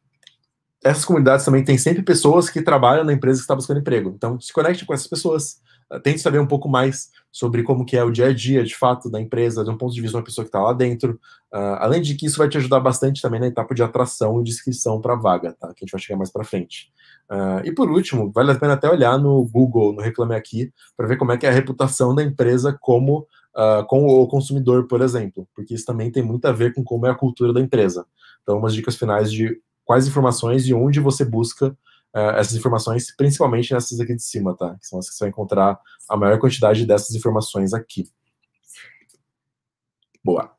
essas comunidades também têm sempre pessoas que trabalham na empresa que está buscando emprego. Então, se conecte com essas pessoas. Uh, tente saber um pouco mais sobre como que é o dia a dia, de fato, da empresa, de um ponto de vista de uma pessoa que está lá dentro. Uh, além de que isso vai te ajudar bastante também na etapa de atração e de inscrição para vaga, tá? que a gente vai chegar mais para frente. Uh, e por último, vale a pena até olhar no Google, no Reclame Aqui, para ver como é que é a reputação da empresa como uh, com o consumidor, por exemplo, porque isso também tem muito a ver com como é a cultura da empresa. Então, umas dicas finais de quais informações e onde você busca uh, essas informações, principalmente nessas aqui de cima, tá? Que são as que você vai encontrar a maior quantidade dessas informações aqui. Boa.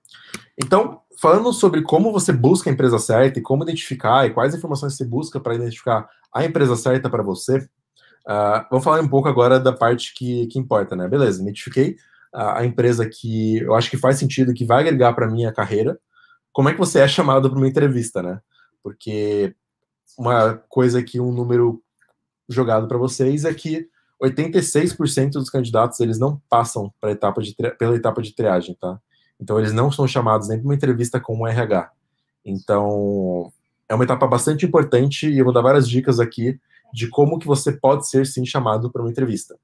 Então, falando sobre como você busca a empresa certa e como identificar e quais informações você busca para identificar a empresa certa para você, uh, vamos falar um pouco agora da parte que, que importa, né? Beleza, identifiquei a, empresa que eu acho que faz sentido, que vai agregar para minha carreira, como é que você é chamado para uma entrevista, né? Porque uma coisa que um número jogado para vocês é que 86% dos candidatos eles não passam etapa de, pela etapa de triagem, tá? Então eles não são chamados nem para uma entrevista com o um RH. Então é uma etapa bastante importante e eu vou dar várias dicas aqui de como que você pode ser sim chamado para uma entrevista.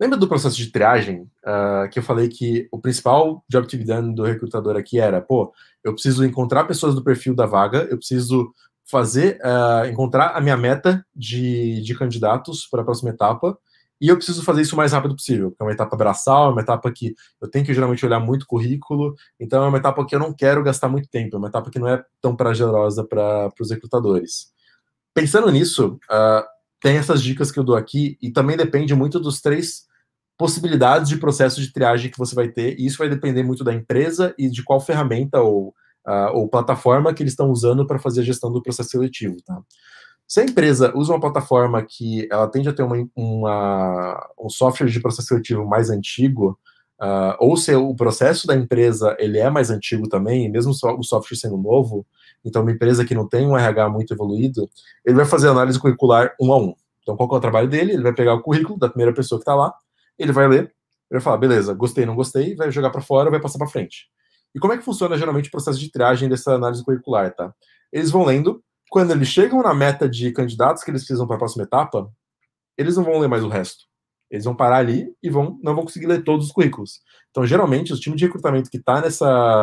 Lembra do processo de triagem uh, que eu falei que o principal job to be done do recrutador aqui era, pô, eu preciso encontrar pessoas do perfil da vaga, eu preciso fazer, uh, encontrar a minha meta de, de candidatos para a próxima etapa, e eu preciso fazer isso o mais rápido possível, é uma etapa braçal, é uma etapa que eu tenho que geralmente olhar muito currículo, então é uma etapa que eu não quero gastar muito tempo, é uma etapa que não é tão prazerosa para os recrutadores. Pensando nisso, uh, tem essas dicas que eu dou aqui, e também depende muito dos três possibilidades de processo de triagem que você vai ter, e isso vai depender muito da empresa e de qual ferramenta ou, uh, ou plataforma que eles estão usando para fazer a gestão do processo seletivo. Tá? Se a empresa usa uma plataforma que ela tende a ter uma, uma um software de processo seletivo mais antigo, uh, ou se o processo da empresa ele é mais antigo também, mesmo o software sendo novo, então uma empresa que não tem um RH muito evoluído, ele vai fazer análise curricular um a um. Então qual é o trabalho dele? Ele vai pegar o currículo da primeira pessoa que está lá, ele vai ler, ele vai falar, beleza, gostei, não gostei, vai jogar para fora, vai passar para frente. E como é que funciona geralmente o processo de triagem dessa análise curricular, tá? Eles vão lendo, quando eles chegam na meta de candidatos que eles precisam para a próxima etapa, eles não vão ler mais o resto. Eles vão parar ali e vão, não vão conseguir ler todos os currículos. Então, geralmente, os times de recrutamento que está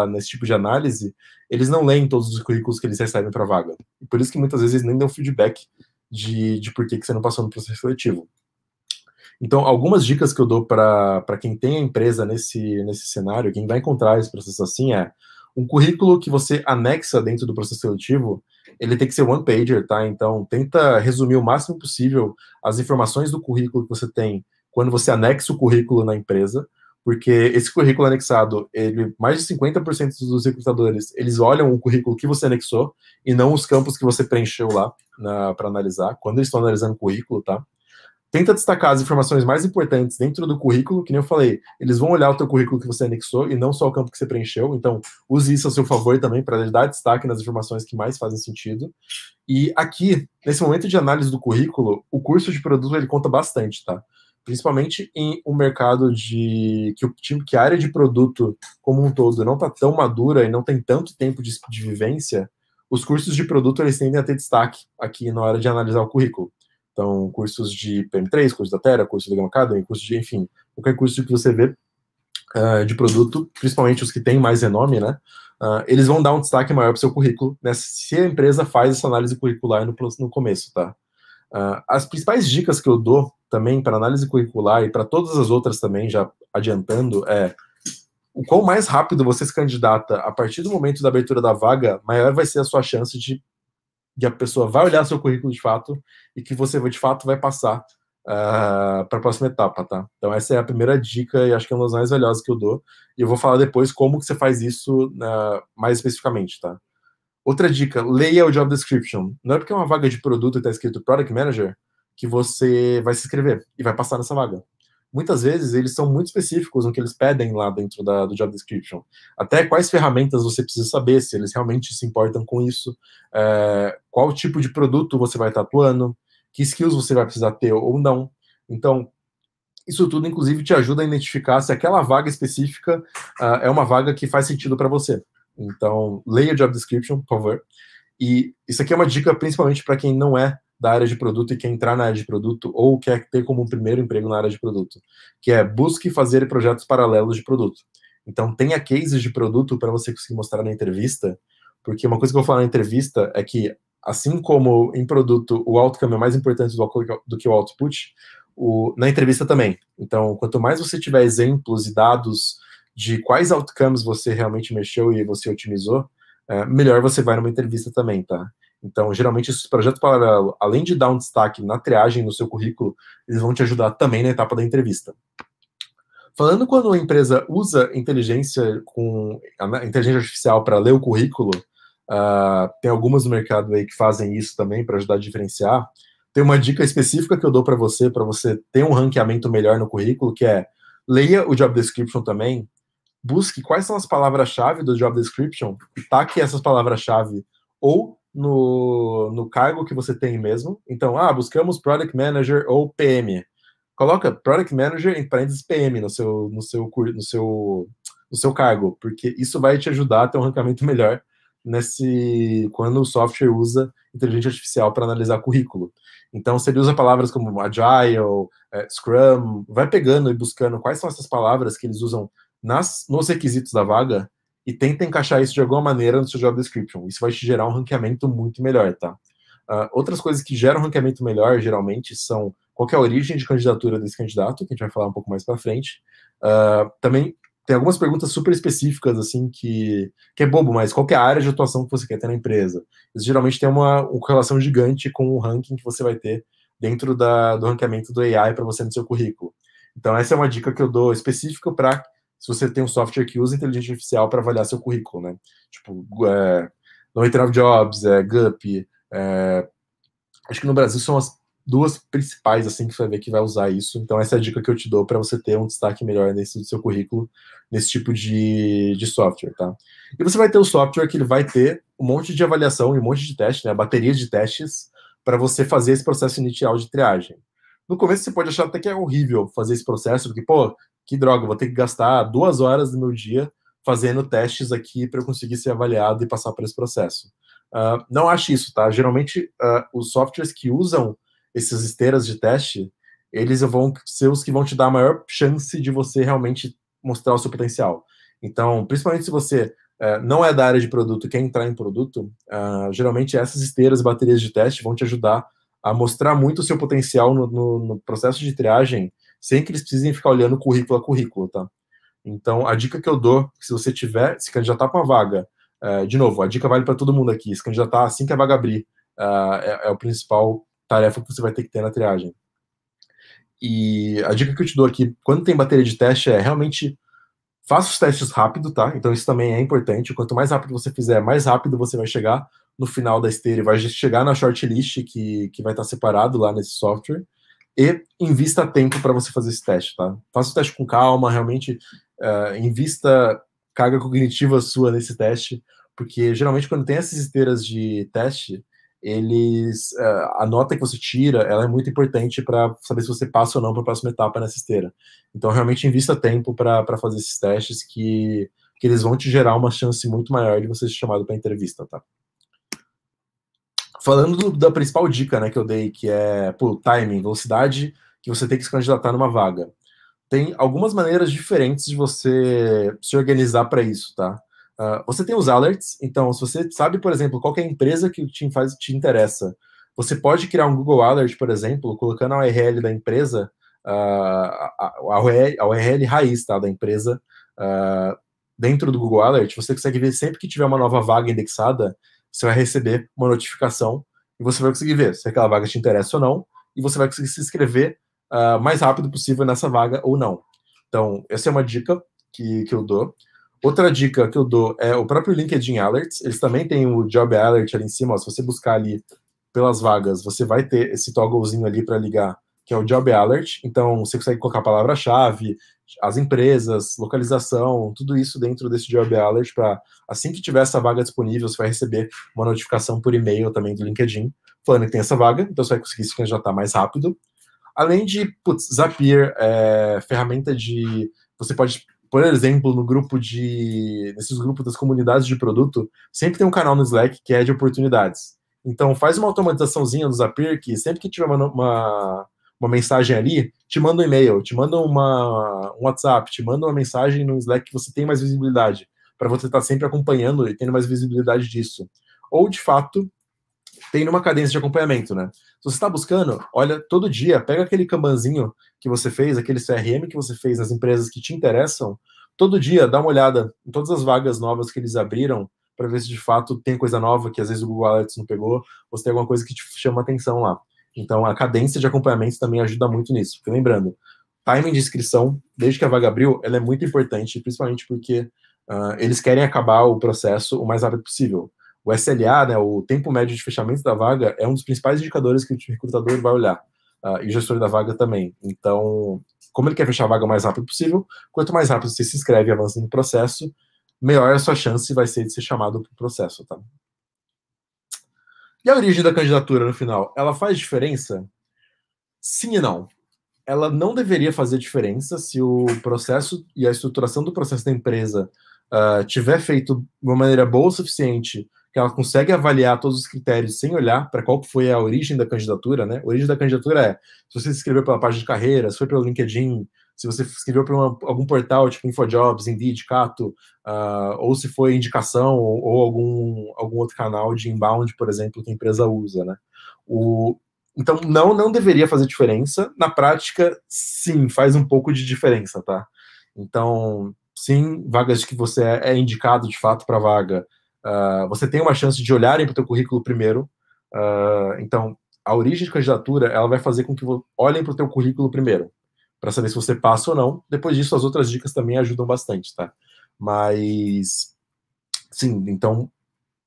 nesse tipo de análise, eles não leem todos os currículos que eles recebem para vaga. E por isso que muitas vezes eles nem dão feedback de, de por que, que você não passou no processo seletivo. Então, algumas dicas que eu dou para quem tem a empresa nesse, nesse cenário, quem vai encontrar esse processo assim, é um currículo que você anexa dentro do processo seletivo, ele tem que ser one pager, tá? Então, tenta resumir o máximo possível as informações do currículo que você tem quando você anexa o currículo na empresa, porque esse currículo anexado, ele mais de 50% dos recrutadores, eles olham o currículo que você anexou e não os campos que você preencheu lá para analisar, quando eles estão analisando o currículo, tá? tenta destacar as informações mais importantes dentro do currículo, que nem eu falei, eles vão olhar o teu currículo que você anexou e não só o campo que você preencheu, então use isso a seu favor também para dar destaque nas informações que mais fazem sentido. E aqui, nesse momento de análise do currículo, o curso de produto ele conta bastante, tá? Principalmente em um mercado de que o time, que a área de produto como um todo não está tão madura e não tem tanto tempo de, de vivência, os cursos de produto eles tendem a ter destaque aqui na hora de analisar o currículo. Então, cursos de PM3, cursos da Terra, cursos da Gama Academy, cursos de, enfim, qualquer curso que você vê uh, de produto, principalmente os que têm mais renome, né? Uh, eles vão dar um destaque maior para o seu currículo, né? Se a empresa faz essa análise curricular no, no começo, tá? Uh, as principais dicas que eu dou também para análise curricular e para todas as outras também, já adiantando, é o quão mais rápido você se candidata a partir do momento da abertura da vaga, maior vai ser a sua chance de que a pessoa vai olhar seu currículo de fato e que você de fato vai passar uh, ah, para a próxima etapa, tá? Então essa é a primeira dica e acho que é uma das mais valiosas que eu dou. E eu vou falar depois como que você faz isso uh, mais especificamente, tá? Outra dica, leia o job description. Não é porque é uma vaga de produto e está escrito Product Manager que você vai se inscrever e vai passar nessa vaga muitas vezes eles são muito específicos no que eles pedem lá dentro da, do job description. Até quais ferramentas você precisa saber, se eles realmente se importam com isso, é, qual tipo de produto você vai estar atuando, que skills você vai precisar ter ou não. Então, isso tudo, inclusive, te ajuda a identificar se aquela vaga específica uh, é uma vaga que faz sentido para você. Então, leia a job description, por favor. E isso aqui é uma dica principalmente para quem não é da área de produto e quer entrar na área de produto ou quer ter como primeiro emprego na área de produto, que é busque fazer projetos paralelos de produto. Então, tenha cases de produto para você conseguir mostrar na entrevista, porque uma coisa que eu vou falar na entrevista é que, assim como em produto o outcome é mais importante do que o output, o, na entrevista também. Então, quanto mais você tiver exemplos e dados de quais outcomes você realmente mexeu e você otimizou, é, melhor você vai numa entrevista também, tá? Então, geralmente, esses projetos, paralelos além de dar um destaque na triagem, no seu currículo, eles vão te ajudar também na etapa da entrevista. Falando quando a empresa usa inteligência com inteligência artificial para ler o currículo, uh, tem algumas no mercado aí que fazem isso também para ajudar a diferenciar. Tem uma dica específica que eu dou para você, para você ter um ranqueamento melhor no currículo, que é leia o job description também, busque quais são as palavras-chave do job description, taque essas palavras-chave ou no, no cargo que você tem mesmo. Então, ah, buscamos Product Manager ou PM. Coloca Product Manager em parênteses PM no seu, no seu, no seu, no seu cargo, porque isso vai te ajudar a ter um arrancamento [laughs] melhor nesse quando o software usa inteligência artificial para analisar currículo. Então, se ele usa palavras como Agile, é, Scrum, vai pegando e buscando quais são essas palavras que eles usam nas, nos requisitos da vaga e tenta encaixar isso de alguma maneira no seu job description. Isso vai te gerar um ranqueamento muito melhor, tá? Uh, outras coisas que geram ranqueamento melhor, geralmente, são qual é a origem de candidatura desse candidato, que a gente vai falar um pouco mais para frente. Uh, também tem algumas perguntas super específicas, assim, que, que é bobo, mas qual é a área de atuação que você quer ter na empresa? Isso geralmente tem uma, uma correlação gigante com o ranking que você vai ter dentro da, do ranqueamento do AI para você no seu currículo. Então, essa é uma dica que eu dou específica para se você tem um software que usa inteligência artificial para avaliar seu currículo, né? Tipo, é, 99 Jobs, é, Gup, é, acho que no Brasil são as duas principais assim que você vai ver que vai usar isso. Então essa é a dica que eu te dou para você ter um destaque melhor nesse do seu currículo nesse tipo de, de software, tá? E você vai ter um software que ele vai ter um monte de avaliação e um monte de teste, né? bateria de testes para você fazer esse processo inicial de triagem. No começo você pode achar até que é horrível fazer esse processo, porque pô, que droga, vou ter que gastar duas horas do meu dia fazendo testes aqui para eu conseguir ser avaliado e passar por esse processo. Uh, não acho isso, tá? Geralmente, uh, os softwares que usam essas esteiras de teste, eles vão ser os que vão te dar a maior chance de você realmente mostrar o seu potencial. Então, principalmente se você uh, não é da área de produto, quer entrar em produto, ah, geralmente essas esteiras e baterias de teste vão te ajudar a mostrar muito o seu potencial no, no, no processo de triagem sem que eles precisem ficar olhando currículo a currículo, tá? Então, a dica que eu dou, se você tiver, se candidatar para uma vaga, uh, de novo, a dica vale para todo mundo aqui, se candidatar assim que a vaga abrir, uh, é, é a principal tarefa que você vai ter que ter na triagem. E a dica que eu te dou aqui, quando tem bateria de teste, é realmente faça os testes rápido, tá? Então isso também é importante. Quanto mais rápido você fizer, mais rápido você vai chegar no final da esteira e vai chegar na shortlist que, que vai estar separado lá nesse software. E invista tempo para você fazer esse teste, tá? Faça o teste com calma, realmente uh, invista carga cognitiva sua nesse teste, porque geralmente quando tem essas esteiras de teste, eles uh, a nota que você tira, ela é muito importante para saber se você passa ou não para a próxima etapa nessa esteira. Então realmente invista tempo para fazer esses testes que que eles vão te gerar uma chance muito maior de você ser chamado para entrevista, tá? falando do, da principal dica né, que eu dei, que é pô, timing, velocidade que você tem que se candidatar numa vaga. Tem algumas maneiras diferentes de você se organizar para isso, tá? Uh, você tem os alerts, então se você sabe, por exemplo, qual é a empresa que o te, faz, te interessa, você pode criar um Google Alert, por exemplo, colocando a URL da empresa, uh, a, a, URL, a, URL, raiz tá, da empresa, uh, dentro do Google Alert, você consegue ver sempre que tiver uma nova vaga indexada, você vai receber uma notificação e você vai conseguir ver se aquela vaga te interessa ou não, e você vai conseguir se inscrever uh, mais rápido possível nessa vaga ou não. Então, essa é uma dica que, que eu dou. Outra dica que eu dou é o próprio LinkedIn Alerts. Eles também têm o Job Alert ali em cima. Ó, se você buscar ali pelas vagas, você vai ter esse togglezinho ali para ligar que é o Job Alert. Então, você consegue colocar a palavra-chave, as empresas, localização, tudo isso dentro desse Job Alert para assim que tiver essa vaga disponível, você vai receber uma notificação por e-mail também do LinkedIn, falando que tem essa vaga, então você vai conseguir se candidatar mais rápido. Além de, putz, Zapier, é, ferramenta de... Você pode, por exemplo, no grupo de... Nesses grupos das comunidades de produto, sempre tem um canal no Slack que é de oportunidades. Então, faz uma automatizaçãozinha no Zapier que sempre que tiver uma, uma uma mensagem ali, te manda um e-mail, te manda uma, um WhatsApp, te manda uma mensagem no Slack que você tem mais visibilidade, para você estar tá sempre acompanhando e tendo mais visibilidade disso. Ou, de fato, tem numa cadência de acompanhamento, né? Se você está buscando, olha, todo dia, pega aquele Kanbanzinho que você fez, aquele CRM que você fez nas empresas que te interessam, todo dia dá uma olhada em todas as vagas novas que eles abriram para ver se de fato tem coisa nova que às vezes o Google Alerts não pegou, ou se tem alguma coisa que te chama atenção lá. Então, a cadência de acompanhamento também ajuda muito nisso. Porque, lembrando, timing de inscrição, desde que a vaga abriu, ela é muito importante, principalmente porque uh, eles querem acabar o processo o mais rápido possível. O SLA, né, o tempo médio de fechamento da vaga, é um dos principais indicadores que o recrutador vai olhar. Uh, e o gestor da vaga também. Então, como ele quer fechar a vaga o mais rápido possível, quanto mais rápido você se inscreve e avança no processo, melhor a sua chance vai ser de ser chamado para o processo, tá? E a origem da candidatura no final, ela faz diferença? Sim e não. Ela não deveria fazer diferença se o processo e a estruturação do processo da empresa uh, tiver feito de uma maneira boa o suficiente que ela consegue avaliar todos os critérios sem olhar para qual foi a origem da candidatura, né? A origem da candidatura é se você se inscreveu pela página de carreira, se foi pelo LinkedIn, se você escreveu para algum portal tipo Infojobs, Indeed, Cato, uh, ou se foi indicação ou, ou, algum, algum outro canal de inbound, por exemplo, que a empresa usa, né? O, então, não, não deveria fazer diferença. Na prática, sim, faz um pouco de diferença, tá? Então, sim, vagas que você é, é indicado de fato para vaga, uh, você tem uma chance de olharem para o currículo primeiro. Uh, então, a origem de candidatura, ela vai fazer com que olhem para o teu currículo primeiro para saber se você passa ou não. Depois disso, as outras dicas também ajudam bastante, tá? Mas, sim, então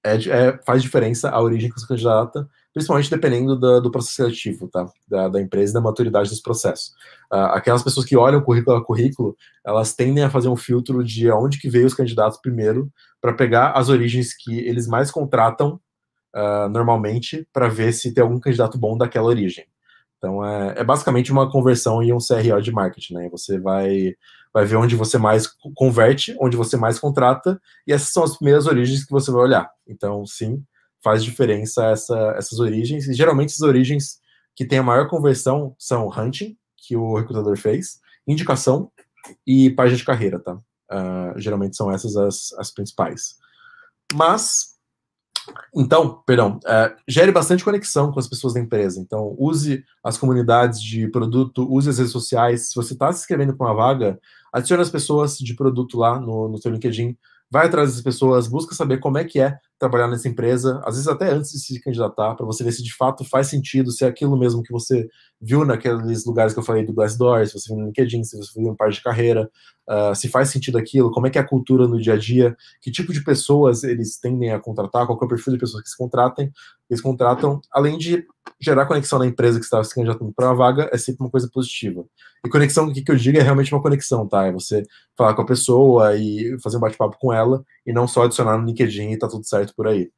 é, é, faz diferença a origem que você candidata, principalmente dependendo da, do processo seletivo, tá? Da, da, empresa e da maturidade desse processo. Uh, aquelas pessoas que olham currículo a currículo, elas tendem a fazer um filtro de onde que veio os candidatos primeiro, para pegar as origens que eles mais contratam uh, normalmente, para ver se tem algum candidato bom daquela origem. Então é, é, basicamente uma conversão e um CRO de marketing, né? Você vai, vai ver onde você mais converte, onde você mais contrata, e essas são as primeiras origens que você vai olhar. Então, sim, faz diferença essa, essas origens, e geralmente as origens que têm a maior conversão são hunting, que o recrutador fez, indicação e página de carreira, tá? Uh, geralmente são essas as, as principais. Mas então, perdão, é, gere bastante conexão com as pessoas da empresa. Então, use as comunidades de produto, use as redes sociais. Se você está se inscrevendo para uma vaga, adicione as pessoas de produto lá no, no seu LinkedIn, vai atrás das pessoas, busca saber como é que é trabalhar nessa empresa, às vezes até antes de se candidatar, para você ver se de fato faz sentido, se é aquilo mesmo que você viu naqueles lugares que eu falei do Glassdoor, se você viu no LinkedIn, se você viu no par de carreira, uh, se faz sentido aquilo, como é que é a cultura no dia a dia, que tipo de pessoas eles tendem a contratar, qual é o perfil de pessoas que se contratem, eles contratam, além de gerar conexão na empresa que está se candidatando para uma vaga, é sempre uma coisa positiva. E conexão, o que eu digo é realmente uma conexão, tá? É você falar com a pessoa e fazer um bate-papo com ela, e não só adicionar no LinkedIn e tá tudo certo movimento por aí.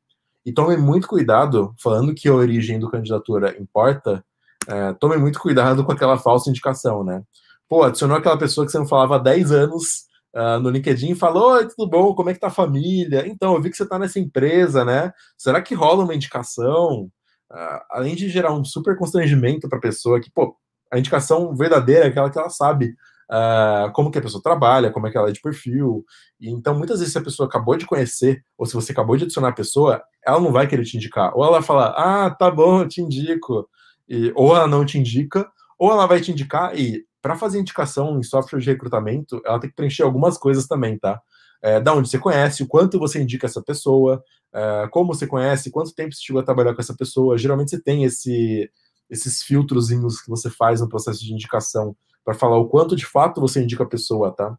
E tome muito cuidado, falando que a origem do candidatura importa, é, tome muito cuidado com aquela falsa indicação, né? Pô, adicionou aquela pessoa que você não falava há 10 anos uh, no LinkedIn e falou: Oi, tudo bom? Como é que tá a família? Então, eu vi que você tá nessa empresa, né? Será que rola uma indicação? Uh, além de gerar um super constrangimento para a pessoa, que, pô, a indicação verdadeira é aquela que ela sabe uh, como que a pessoa trabalha, como é que ela é de perfil. E, então, muitas vezes, se a pessoa acabou de conhecer, ou se você acabou de adicionar a pessoa, ela não vai querer te indicar. Ou ela vai falar, ah, tá bom, eu te indico. E, ou ela não te indica, ou ela vai te indicar e para fazer indicação em software de recrutamento, ela tem que preencher algumas coisas também, tá? É, da onde você conhece, o quanto você indica essa pessoa, é, como você conhece, quanto tempo você chegou a trabalhar com essa pessoa. Geralmente você tem esse, esses filtrozinhos que você faz no processo de indicação para falar o quanto de fato você indica a pessoa, tá?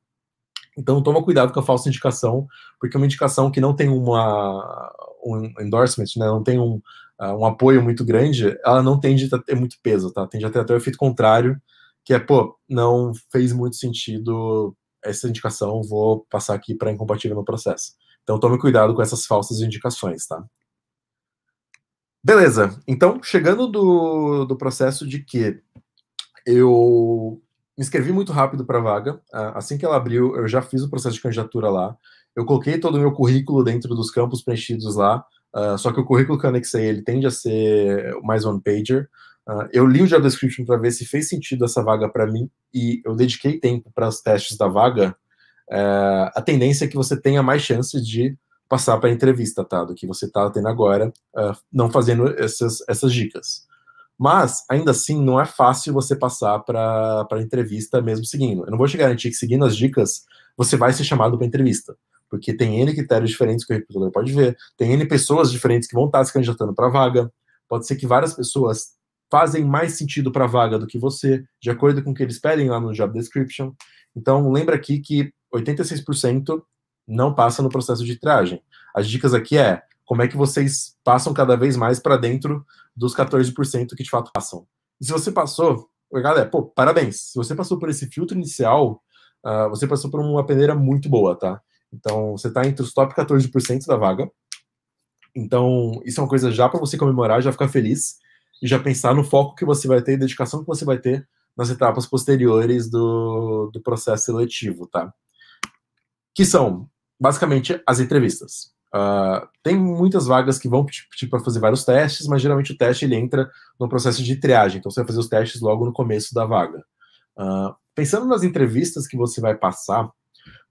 Então toma cuidado com a falsa indicação, porque é uma indicação que não tem uma um endorsement, né, não tem um, ah, um apoio muito grande, ela não tende a ter muito peso, tá? Tende a ter até o efeito contrário, que é, pô, não fez muito sentido essa indicação, vou passar aqui para incompatível no processo. Então tome cuidado com essas falsas indicações, tá? Beleza, então chegando do, do processo de que eu me inscrevi muito rápido para a vaga. Ah, assim que ela abriu, eu já fiz o processo de candidatura lá. Eu coloquei todo o meu currículo dentro dos campos preenchidos lá. Uh, só que o currículo que eu anexei, ele tende a ser mais one-pager. Uh, ah, eu li o job description para ver se fez sentido essa vaga para mim e eu dediquei tempo para os testes da vaga. Uh, a tendência é que você tenha mais chances de passar para a entrevista, tá? Do que você está tendo agora, não fazendo essas, essas dicas. Mas, ainda assim, não é fácil você passar para a entrevista mesmo seguindo. Eu não vou te garantir que seguindo as dicas você vai ser chamado para entrevista. Porque tem N critérios diferentes que o recrutador pode ver, tem N pessoas diferentes que vão estar se candidatando para a vaga. Pode ser que várias pessoas fazem mais sentido para a vaga do que você, de acordo com o que eles pedem lá no job description. Então, lembra aqui que 86% não passa no processo de triagem. As dicas aqui é como é que vocês passam cada vez mais para dentro dos 14% que de fato passam. E se você passou, galera, pô, parabéns. Se você passou por esse filtro inicial, uh, você passou por uma peneira muito boa, tá? Então, você está entre os top 14% da vaga. Então, isso é uma coisa já para você comemorar, já ficar feliz e já pensar no foco que você vai ter e dedicação que você vai ter nas etapas posteriores do, do processo seletivo, tá? Que são, basicamente, as entrevistas. Uh, tem muitas vagas que vão pedir tipo, para tipo, fazer vários testes, mas geralmente o teste ele entra no processo de triagem, então você vai fazer os testes logo no começo da vaga. Uh, pensando nas entrevistas que você vai passar,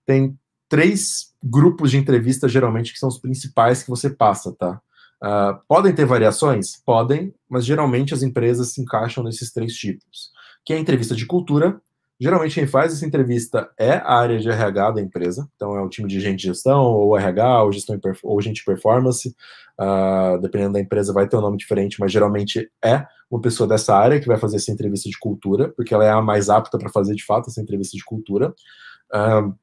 tem três grupos de entrevistas geralmente que são os principais que você passa, tá? Uh, podem ter variações? Podem, mas geralmente as empresas se encaixam nesses três tipos, que é a entrevista de cultura, Geralmente quem faz essa entrevista é a área de RH da empresa, então é o time de gente de gestão, ou RH, ou, gestão, ou gente de performance, uh, dependendo da empresa vai ter um nome diferente, mas geralmente é uma pessoa dessa área que vai fazer essa entrevista de cultura, porque ela é a mais apta para fazer de fato essa entrevista de cultura. Uh,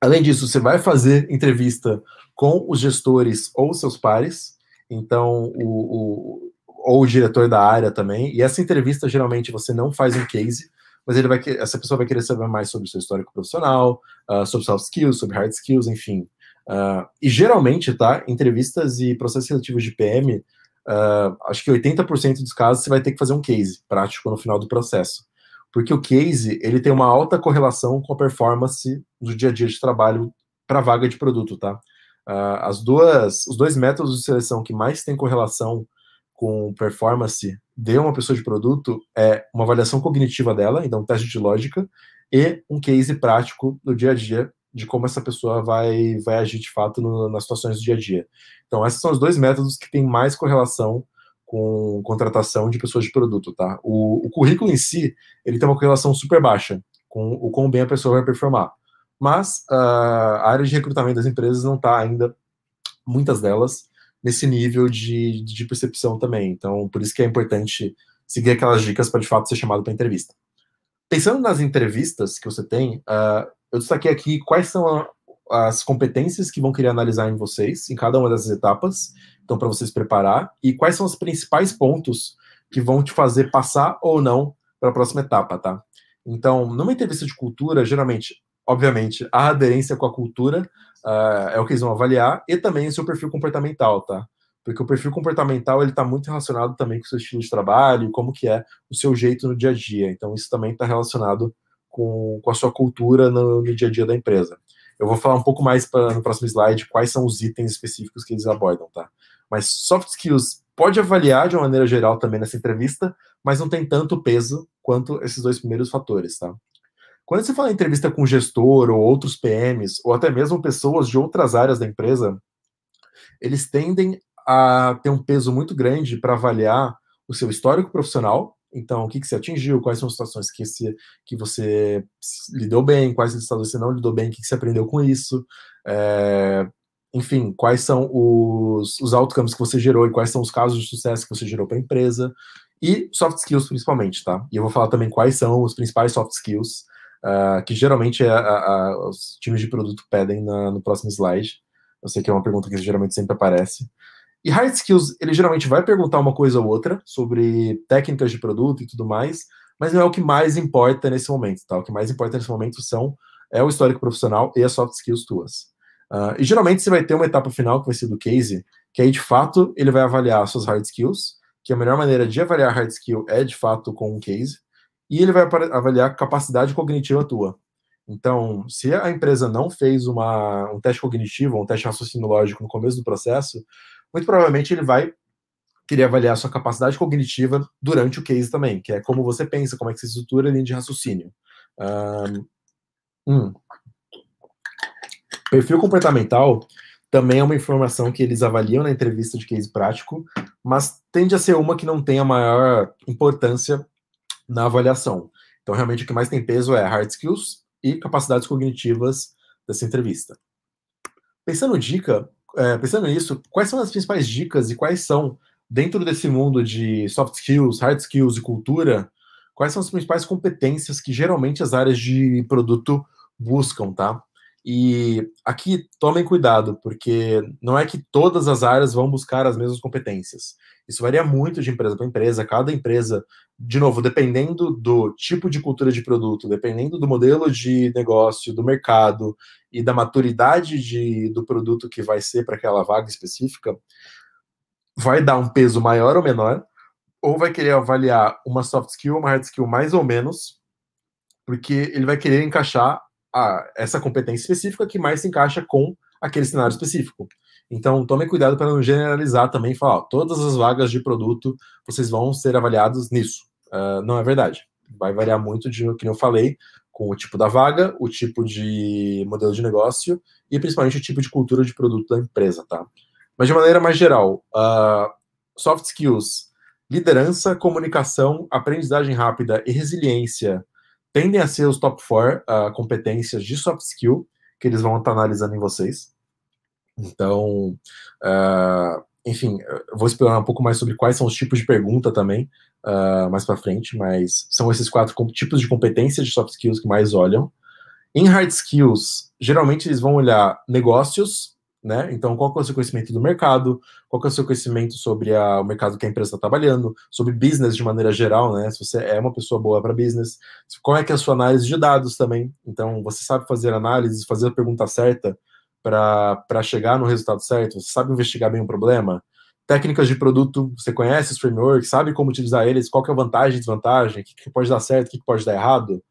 além disso, você vai fazer entrevista com os gestores ou seus pares, então o, o ou o diretor da área também. E essa entrevista geralmente você não faz um case, mas ele vai essa pessoa vai querer saber mais sobre o seu histórico profissional, uh, sobre soft skills, sobre hard skills, enfim. Uh, e geralmente, tá? Entrevistas e processos seletivos de PM, uh, ah, acho que 80% dos casos você vai ter que fazer um case prático no final do processo. Porque o case, ele tem uma alta correlação com a performance do dia a dia de trabalho para vaga de produto, tá? as duas, os dois métodos de seleção que mais têm correlação com performance de uma pessoa de produto é uma avaliação cognitiva dela, então um teste de lógica, e um case prático no dia a dia de como essa pessoa vai, vai agir de fato no, nas situações do dia a dia. Então, esses são os dois métodos que têm mais correlação com contratação de pessoas de produto, tá? O, o currículo em si, ele tem uma correlação super baixa com o quão bem a pessoa vai performar. Mas uh, a área de recrutamento das empresas não está ainda, muitas delas, nesse nível de, de percepção também. Então, por isso que é importante seguir aquelas dicas para de fato ser chamado para entrevista. Pensando nas entrevistas que você tem, uh, eu destaquei aqui quais são a, as competências que vão querer analisar em vocês, em cada uma dessas etapas, então para vocês preparar, e quais são os principais pontos que vão te fazer passar ou não para a próxima etapa, tá? Então, numa entrevista de cultura, geralmente obviamente, a aderência com a cultura uh, é o que eles vão avaliar, e também o seu perfil comportamental, tá? Porque o perfil comportamental, ele está muito relacionado também com o seu estilo de trabalho, como que é o seu jeito no dia a dia. Então, isso também está relacionado com, com a sua cultura no, no dia a dia da empresa. Eu vou falar um pouco mais pra, no próximo slide quais são os itens específicos que eles abordam, tá? Mas soft skills pode avaliar de uma maneira geral também nessa entrevista, mas não tem tanto peso quanto esses dois primeiros fatores, tá? Quando você fala em entrevista com gestor ou outros PMs, ou até mesmo pessoas de outras áreas da empresa, eles tendem a ter um peso muito grande para avaliar o seu histórico profissional. Então, o que, que você atingiu, quais são as situações que, se, que você lidou bem, quais situações você não lidou bem, o que, que você aprendeu com isso. É, enfim, quais são os, os outcomes que você gerou e quais são os casos de sucesso que você gerou para a empresa. E soft skills, principalmente, tá? E eu vou falar também quais são os principais soft skills uh, que geralmente é, a, a, os times de produto pedem na, no próximo slide. Eu sei que é uma pergunta que geralmente sempre aparece. E Hard Skills, ele geralmente vai perguntar uma coisa ou outra sobre técnicas de produto e tudo mais, mas não é o que mais importa nesse momento, tá? O que mais importa nesse momento são é o histórico profissional e as soft skills tuas. Uh, e geralmente você vai ter uma etapa final que vai ser do case, que aí de fato ele vai avaliar suas hard skills, que a melhor maneira de avaliar hard skill é de fato com um case e ele vai avaliar a capacidade cognitiva tua. Então, se a empresa não fez uma, um teste cognitivo, um teste raciocinológico no começo do processo, muito provavelmente ele vai querer avaliar a sua capacidade cognitiva durante o case também, que é como você pensa, como é que se estrutura a linha de raciocínio. Um, Perfil comportamental também é uma informação que eles avaliam na entrevista de case prático, mas tende a ser uma que não tem a maior importância na avaliação. Então, realmente, o que mais tem peso é hard skills e capacidades cognitivas dessa entrevista. Pensando dica, é, pensando nisso, quais são as principais dicas e quais são, dentro desse mundo de soft skills, hard skills e cultura, quais são as principais competências que geralmente as áreas de produto buscam, tá? E aqui tomem cuidado, porque não é que todas as áreas vão buscar as mesmas competências. Isso varia muito de empresa para empresa, cada empresa, de novo, dependendo do tipo de cultura de produto, dependendo do modelo de negócio, do mercado e da maturidade de, do produto que vai ser para aquela vaga específica, vai dar um peso maior ou menor, ou vai querer avaliar uma soft skill, uma hard skill mais ou menos, porque ele vai querer encaixar a, essa competência específica que mais se encaixa com aquele cenário específico. Então, tome cuidado para não generalizar também e falar, ó, todas as vagas de produto vocês vão ser avaliados nisso. Uh, não é verdade. Vai variar muito de o que eu falei, com o tipo da vaga, o tipo de modelo de negócio e principalmente o tipo de cultura de produto da empresa, tá? Mas de maneira mais geral, uh, soft skills, liderança, comunicação, aprendizagem rápida e resiliência tendem a ser os top 4 uh, competências de soft skill que eles vão estar tá analisando em vocês. Então, uh, enfim, vou explorar um pouco mais sobre quais são os tipos de pergunta também uh, mais para frente, mas são esses quatro tipos de competências de soft skills que mais olham. Em hard skills, geralmente eles vão olhar negócios, né? Então, qual é o seu conhecimento do mercado? Qual é o seu conhecimento sobre a, o mercado que a empresa está trabalhando? Sobre business de maneira geral, né? Se você é uma pessoa boa para business, qual é que é a sua análise de dados também? Então, você sabe fazer análise, fazer a pergunta certa para chegar no resultado certo? Você sabe investigar bem o problema? Técnicas de produto, você conhece os frameworks, sabe como utilizar eles, qual é a vantagem, desvantagem, o que, que pode dar certo, o que, que pode dar errado?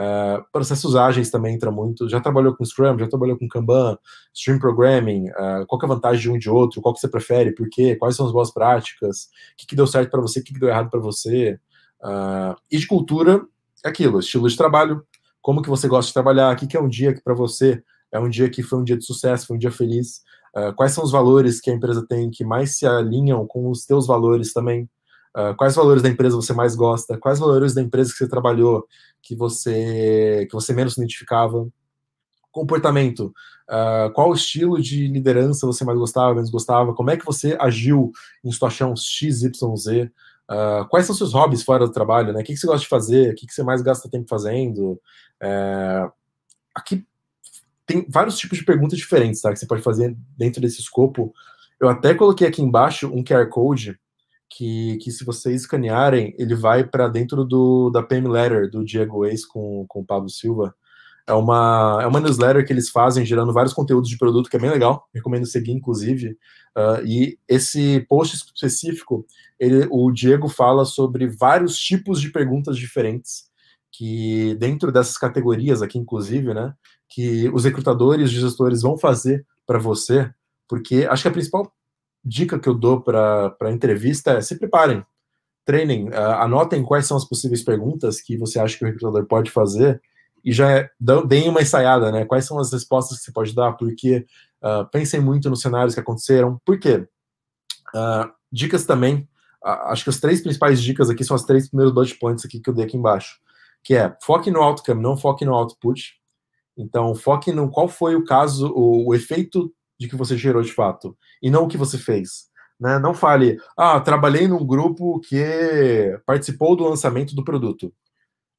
Eh, processos ágeis também entra muito. Já trabalhou com Scrum, já trabalhou com Kanban, Stream Programming, uh, qual é a vantagem de um e de outro, qual que você prefere, por quê, quais são as boas práticas, o que, que deu certo para você, o que, que deu errado para você. Uh, e de cultura, é aquilo, estilo de trabalho, como que você gosta de trabalhar, o que, que é um dia que para você é um dia que foi um dia de sucesso, foi um dia feliz, quais são os valores que a empresa tem que mais se alinham com os teus valores também. Ah, quais valores da empresa você mais gosta? Quais valores da empresa que você trabalhou que você que você menos identificava? Comportamento. Uh, qual estilo de liderança você mais gostava, menos gostava? Como é que você agiu em situação X, Y, Z? Uh, quais são seus hobbies fora do trabalho? Né? O que, que você gosta de fazer? O que, que você mais gasta tempo fazendo? Eh, aqui tem vários tipos de perguntas diferentes tá? que você pode fazer dentro desse escopo. Eu até coloquei aqui embaixo um QR Code que, que se vocês escanearem, ele vai para dentro do, da PM Letter do Diego Ace com, com o Pablo Silva. É uma, é uma newsletter que eles fazem, gerando vários conteúdos de produto, que é bem legal, recomendo seguir, inclusive. Uh, e esse post específico, ele, o Diego fala sobre vários tipos de perguntas diferentes, que dentro dessas categorias aqui, inclusive, né, que os recrutadores e gestores vão fazer para você, porque acho que a principal dica que eu dou para entrevista é se preparem, treinem, uh, anotem quais são as possíveis perguntas que você acha que o recrutador pode fazer e já é, deem uma ensaiada, né? Quais são as respostas que você pode dar, porque uh, ah, pensem muito nos cenários que aconteceram, por quê? Uh, dicas também, acho que as três principais dicas aqui são as três primeiros dois points aqui que eu dei aqui embaixo, que é foque no outcome, não foque no output. Então, foque no qual foi o caso, o, o efeito de que você gerou de fato, e não o que você fez. Né? Não fale, ah, trabalhei num grupo que participou do lançamento do produto.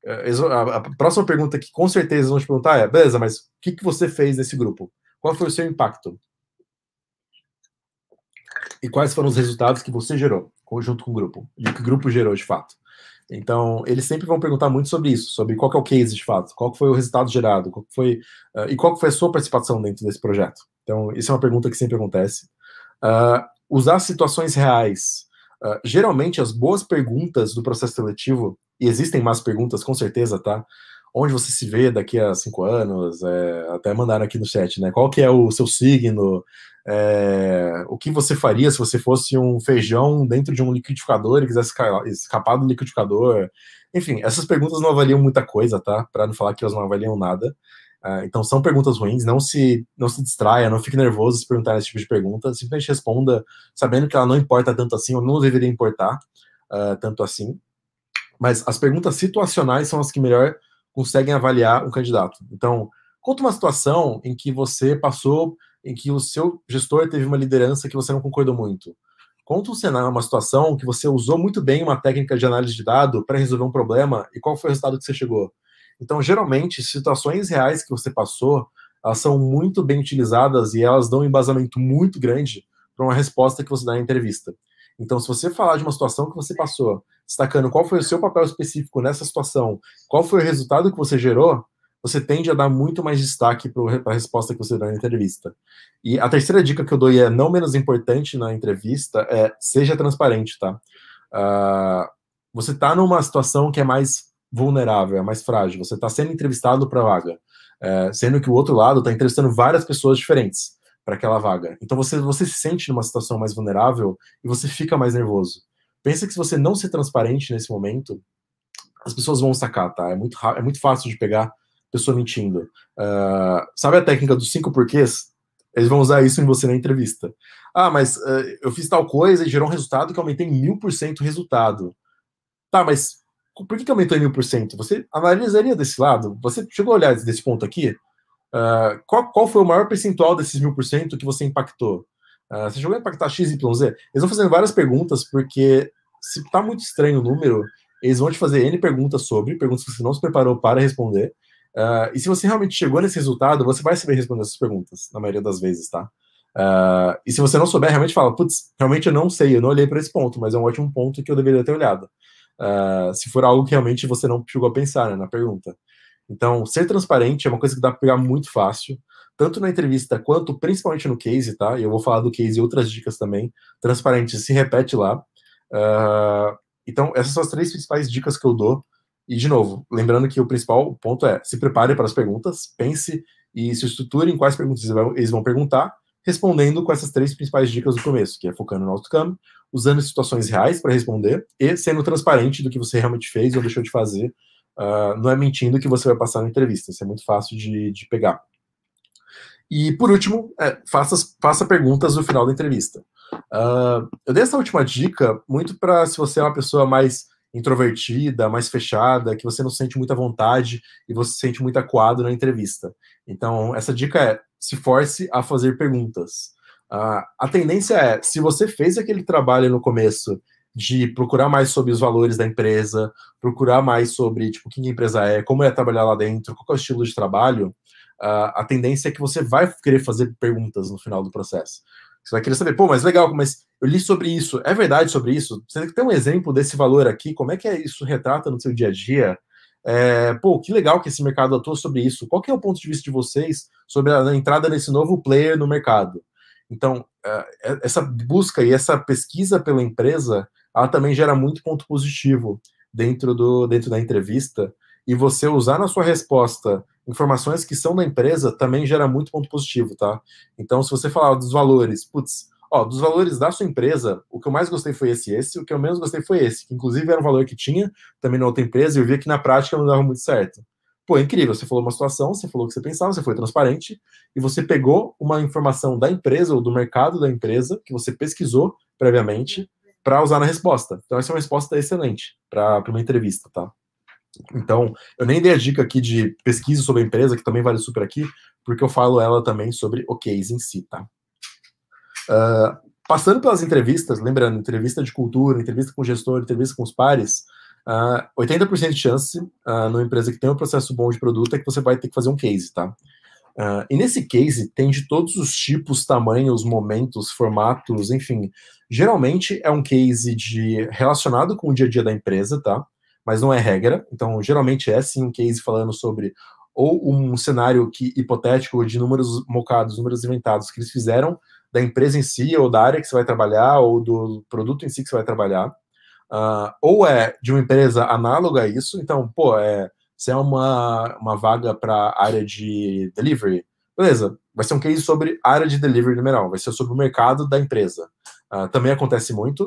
É, a próxima pergunta que com certeza vão te perguntar é: beleza, mas o que, que você fez nesse grupo? Qual foi o seu impacto? E quais foram os resultados que você gerou junto com o grupo? E o que o grupo gerou de fato? Então, eles sempre vão perguntar muito sobre isso, sobre qual é o case de fato, qual foi o resultado gerado, qual foi uh, e qual foi a sua participação dentro desse projeto. Então, isso é uma pergunta que sempre acontece. Uh, usar situações reais. Uh, geralmente, as boas perguntas do processo seletivo, e existem mais perguntas, com certeza, tá? onde você se vê daqui a cinco anos, é, até mandaram aqui no chat, né? Qual que é o seu signo? É, o que você faria se você fosse um feijão dentro de um liquidificador e quisesse escapar do liquidificador? Enfim, essas perguntas não avaliam muita coisa, tá? Para não falar que elas não avaliam nada. É, então são perguntas ruins, não se não se distraia, não fique nervoso se perguntar esse tipo de pergunta, simplesmente responda sabendo que ela não importa tanto assim, ou não deveria importar uh, tanto assim. Mas as perguntas situacionais são as que melhor conseguem avaliar um candidato. Então, conta uma situação em que você passou, em que o seu gestor teve uma liderança que você não concordou muito. Conta um cenário, uma situação que você usou muito bem uma técnica de análise de dado para resolver um problema e qual foi o resultado que você chegou. Então, geralmente, situações reais que você passou, elas são muito bem utilizadas e elas dão um embasamento muito grande para uma resposta que você dá na entrevista. Então, se você falar de uma situação que você passou destacando qual foi o seu papel específico nessa situação, qual foi o resultado que você gerou, você tende a dar muito mais destaque para a resposta que você dá na entrevista. E a terceira dica que eu dou, e é não menos importante na entrevista, é seja transparente, tá? Uh, você está numa situação que é mais vulnerável, é mais frágil, você está sendo entrevistado para a vaga, é, sendo que o outro lado está entrevistando várias pessoas diferentes para aquela vaga. Então você, você se sente numa situação mais vulnerável e você fica mais nervoso. Pensa que se você não ser transparente nesse momento, as pessoas vão sacar, tá? É muito, é muito fácil de pegar pessoa mentindo. Uh, sabe a técnica dos cinco porquês? Eles vão usar isso em você na entrevista. Ah, mas uh, eu fiz tal coisa e gerou um resultado que aumentei mil por cento o resultado. Tá, mas por que, que aumentou em mil por cento? Você analisaria desse lado? Você chegou a olhar desse ponto aqui? Uh, qual, qual foi o maior percentual desses mil por cento que você impactou? Uh, esse jogo vai impactar XYZ? Eles vão fazendo várias perguntas, porque se tá muito estranho o número, eles vão te fazer N perguntas sobre, perguntas que você não se preparou para responder. Uh, e se você realmente chegou nesse resultado, você vai saber responder essas perguntas, na maioria das vezes, tá? Uh, e se você não souber, realmente fala, putz, realmente eu não sei, eu não olhei para esse ponto, mas é um ótimo ponto que eu deveria ter olhado. Uh, se for algo que realmente você não chegou a pensar né, na pergunta. Então, ser transparente é uma coisa que dá para pegar muito fácil tanto na entrevista quanto principalmente no case, tá? E eu vou falar do case e outras dicas também. Transparente se repete lá. Uh, então, essas são as três principais dicas que eu dou. E, de novo, lembrando que o principal ponto é se prepare para as perguntas, pense e se estruture em quais perguntas eles vão perguntar, respondendo com essas três principais dicas do começo, que é focando no outcome, usando situações reais para responder e sendo transparente do que você realmente fez ou deixou de fazer. Uh, não é mentindo que você vai passar na entrevista, isso é muito fácil de, de pegar. E, por último, é, faça, faça perguntas no final da entrevista. Uh, eu dei essa última dica muito para se você é uma pessoa mais introvertida, mais fechada, que você não sente muita vontade e você se sente muito acuado na entrevista. Então, essa dica é: se force a fazer perguntas. Uh, a tendência é, se você fez aquele trabalho no começo de procurar mais sobre os valores da empresa, procurar mais sobre tipo, quem a empresa é, como é trabalhar lá dentro, qual é o estilo de trabalho, a tendência é que você vai querer fazer perguntas no final do processo. Você vai querer saber, pô, mas legal, mas eu li sobre isso, é verdade sobre isso? Você tem um exemplo desse valor aqui, como é que isso retrata no seu dia a dia? É, pô, que legal que esse mercado atua sobre isso. Qual é o ponto de vista de vocês sobre a entrada desse novo player no mercado? Então, é, é, essa busca e essa pesquisa pela empresa, ela também gera muito ponto positivo dentro, do, dentro da entrevista. E você usar na sua resposta informações que são da empresa também gera muito ponto positivo, tá? Então, se você falar dos valores, putz, ó, dos valores da sua empresa, o que eu mais gostei foi esse, esse, o que eu menos gostei foi esse, que inclusive era um valor que tinha também na outra empresa e eu via que na prática não dava muito certo. Pô, é incrível, você falou uma situação, você falou o que você pensava, você foi transparente e você pegou uma informação da empresa ou do mercado da empresa que você pesquisou previamente para usar na resposta. Então, essa é uma resposta excelente para uma entrevista, tá? Então, eu nem dei a dica aqui de pesquisa sobre a empresa, que também vale super aqui, porque eu falo ela também sobre o case em si, tá? Uh, passando pelas entrevistas, lembrando, entrevista de cultura, entrevista com o gestor, entrevista com os pares, uh, ah, 80% de chance uh, numa empresa que tem um processo bom de produto é que você vai ter que fazer um case, tá? Uh, e nesse case tem de todos os tipos, tamanhos, momentos, formatos, enfim. Geralmente é um case de relacionado com o dia a dia da empresa, tá? mas não é regra. Então, geralmente é sim um case falando sobre ou um cenário que hipotético de números mocados, números inventados que eles fizeram da empresa em si, ou da área que você vai trabalhar, ou do produto em si que você vai trabalhar. Uh, ou é de uma empresa análoga a isso, então, pô, é, se é uma, uma vaga para área de delivery, beleza, vai ser um case sobre área de delivery numeral, vai ser sobre o mercado da empresa. Uh, também acontece muito.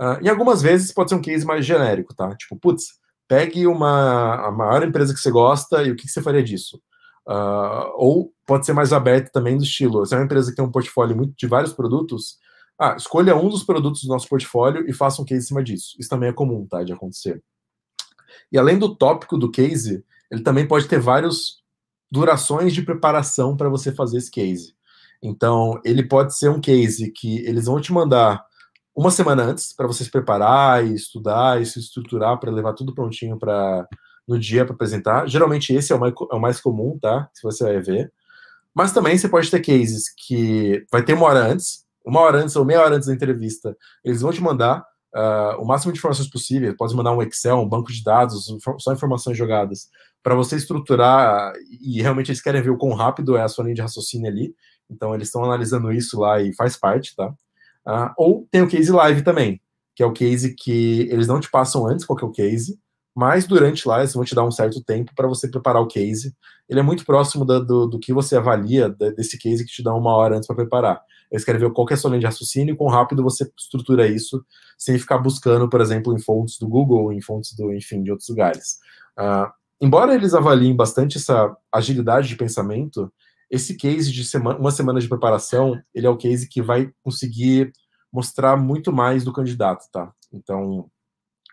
Uh, e algumas vezes pode ser um case mais genérico, tá? Tipo, putz, pegue uma a maior empresa que você gosta e o que, que você faria disso. Uh, ou pode ser mais aberto também do estilo. Se é uma empresa que tem um portfólio muito, de vários produtos, ah, escolha um dos produtos do nosso portfólio e faça um case em cima disso. Isso também é comum, tá, de acontecer. E além do tópico do case, ele também pode ter várias durações de preparação para você fazer esse case. Então, ele pode ser um case que eles vão te mandar uma semana antes para você se preparar e estudar e se estruturar para levar tudo prontinho para no dia para apresentar. Geralmente esse é o, mais, é o mais comum, tá? Se você vai ver. Mas também você pode ter cases que vai ter uma hora antes, uma hora antes ou meia hora antes da entrevista, eles vão te mandar uh, o máximo de informações possível. Pode mandar um Excel, um banco de dados, só informações jogadas, para você estruturar. E realmente eles querem ver o quão rápido é a sua linha de raciocínio ali. Então eles estão analisando isso lá e faz parte, tá? Uh, ou tem o case live também, que é o case que eles não te passam antes qual que é o case, mas durante lá eles vão te dar um certo tempo para você preparar o case. Ele é muito próximo da, do, do que você avalia da, desse case que te dá uma hora antes para preparar. Eles é querem ver qual que é a sua linha de raciocínio e quão rápido você estrutura isso sem ficar buscando, por exemplo, em fontes do Google, em fontes do, enfim, de outros lugares. Uh, embora eles avaliem bastante essa agilidade de pensamento, esse case de semana, uma semana de preparação, ele é o case que vai conseguir mostrar muito mais do candidato, tá? Então,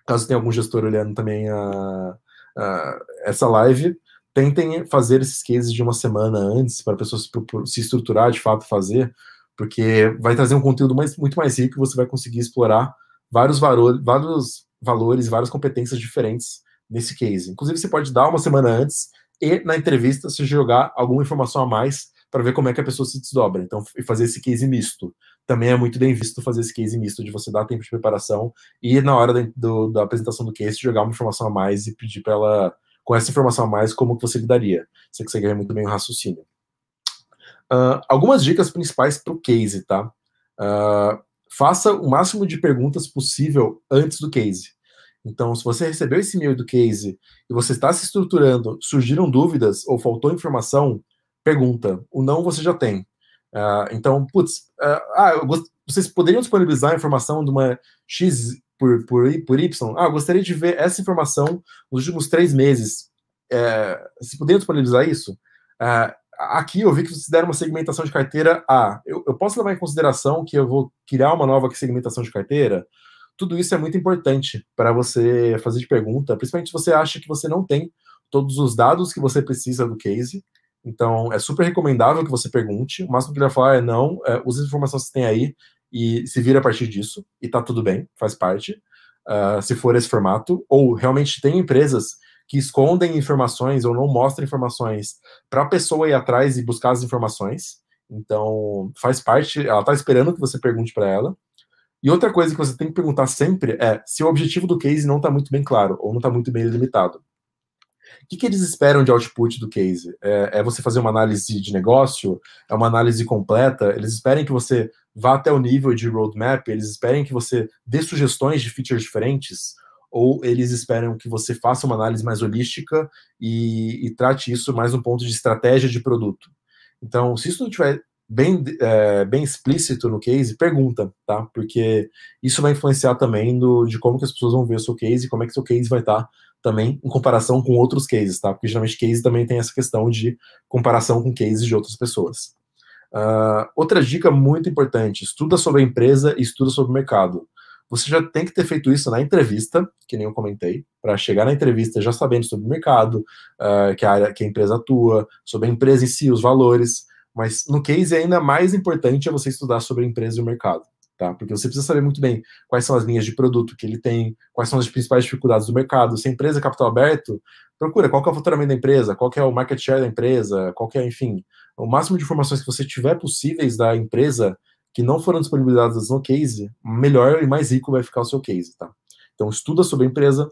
caso tenha algum gestor olhando também a, a essa live, tentem fazer esses cases de uma semana antes para a pessoa se, se estruturar de fato fazer, porque vai trazer um conteúdo mais, muito mais rico, e você vai conseguir explorar vários, valor, vários valores, várias competências diferentes nesse case. Inclusive, você pode dar uma semana antes e na entrevista se jogar alguma informação a mais para ver como é que a pessoa se desdobra. Então, fazer esse case misto. Também é muito bem visto fazer esse case misto, de você dar tempo de preparação e, na hora da, do, da apresentação do case, jogar uma informação a mais e pedir para ela, com essa informação a mais, como que você lidaria. Você consegue ver muito bem o raciocínio. Uh, algumas dicas principais para o case, tá? Uh, faça o máximo de perguntas possível antes do case. Então, se você recebeu esse e-mail do case e você está se estruturando, surgiram dúvidas ou faltou informação, pergunta. O não você já tem. Uh, então, putz, uh, ah, ah gost... vocês poderiam disponibilizar a informação de uma X por, por, por Y? Ah, gostaria de ver essa informação nos últimos três meses. É, se poderiam disponibilizar isso? Uh, aqui eu vi que vocês deram uma segmentação de carteira A. Eu, eu posso levar em consideração que eu vou criar uma nova segmentação de carteira? tudo isso é muito importante para você fazer de pergunta, principalmente se você acha que você não tem todos os dados que você precisa do case. Então, é super recomendável que você pergunte. O máximo que ele vai falar é não, é, usa as informações que você tem aí e se vira a partir disso, e tá tudo bem, faz parte, uh, se for esse formato. Ou realmente tem empresas que escondem informações ou não mostram informações para a pessoa ir atrás e buscar as informações. Então, faz parte, ela está esperando que você pergunte para ela. E outra coisa que você tem que perguntar sempre é se o objetivo do case não está muito bem claro ou não está muito bem limitado. O que, que, eles esperam de output do case? É, é, você fazer uma análise de negócio? É uma análise completa? Eles esperem que você vá até o nível de roadmap? Eles esperem que você dê sugestões de features diferentes? Ou eles esperam que você faça uma análise mais holística e, e trate isso mais um ponto de estratégia de produto? Então, se isso não estiver bem, é, bem explícito no case, pergunta, tá? Porque isso vai influenciar também do, de como que as pessoas vão ver o seu case e como é que o seu case vai estar tá também em comparação com outros cases, tá? Porque geralmente case também tem essa questão de comparação com cases de outras pessoas. Uh, outra dica muito importante: estuda sobre a empresa e estuda sobre o mercado. Você já tem que ter feito isso na entrevista, que nem eu comentei, para chegar na entrevista já sabendo sobre o mercado, uh, que a área que a empresa atua, sobre a empresa em si, os valores. Mas no case, ainda mais importante é você estudar sobre a empresa e o mercado. Tá? Porque você precisa saber muito bem quais são as linhas de produto que ele tem, quais são as principais dificuldades do mercado. Se a empresa é capital aberto, procura qual é o faturamento da empresa, qual é o market share da empresa, qual é, enfim, o máximo de informações que você tiver possíveis da empresa que não foram disponibilizadas no case, melhor e mais rico vai ficar o seu case, tá? Então estuda sobre a empresa.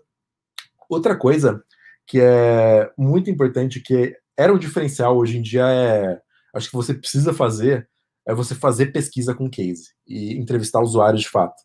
Outra coisa que é muito importante que é, era o diferencial hoje em dia é acho que você precisa fazer é você fazer pesquisa com o case e entrevistar usuários de fato.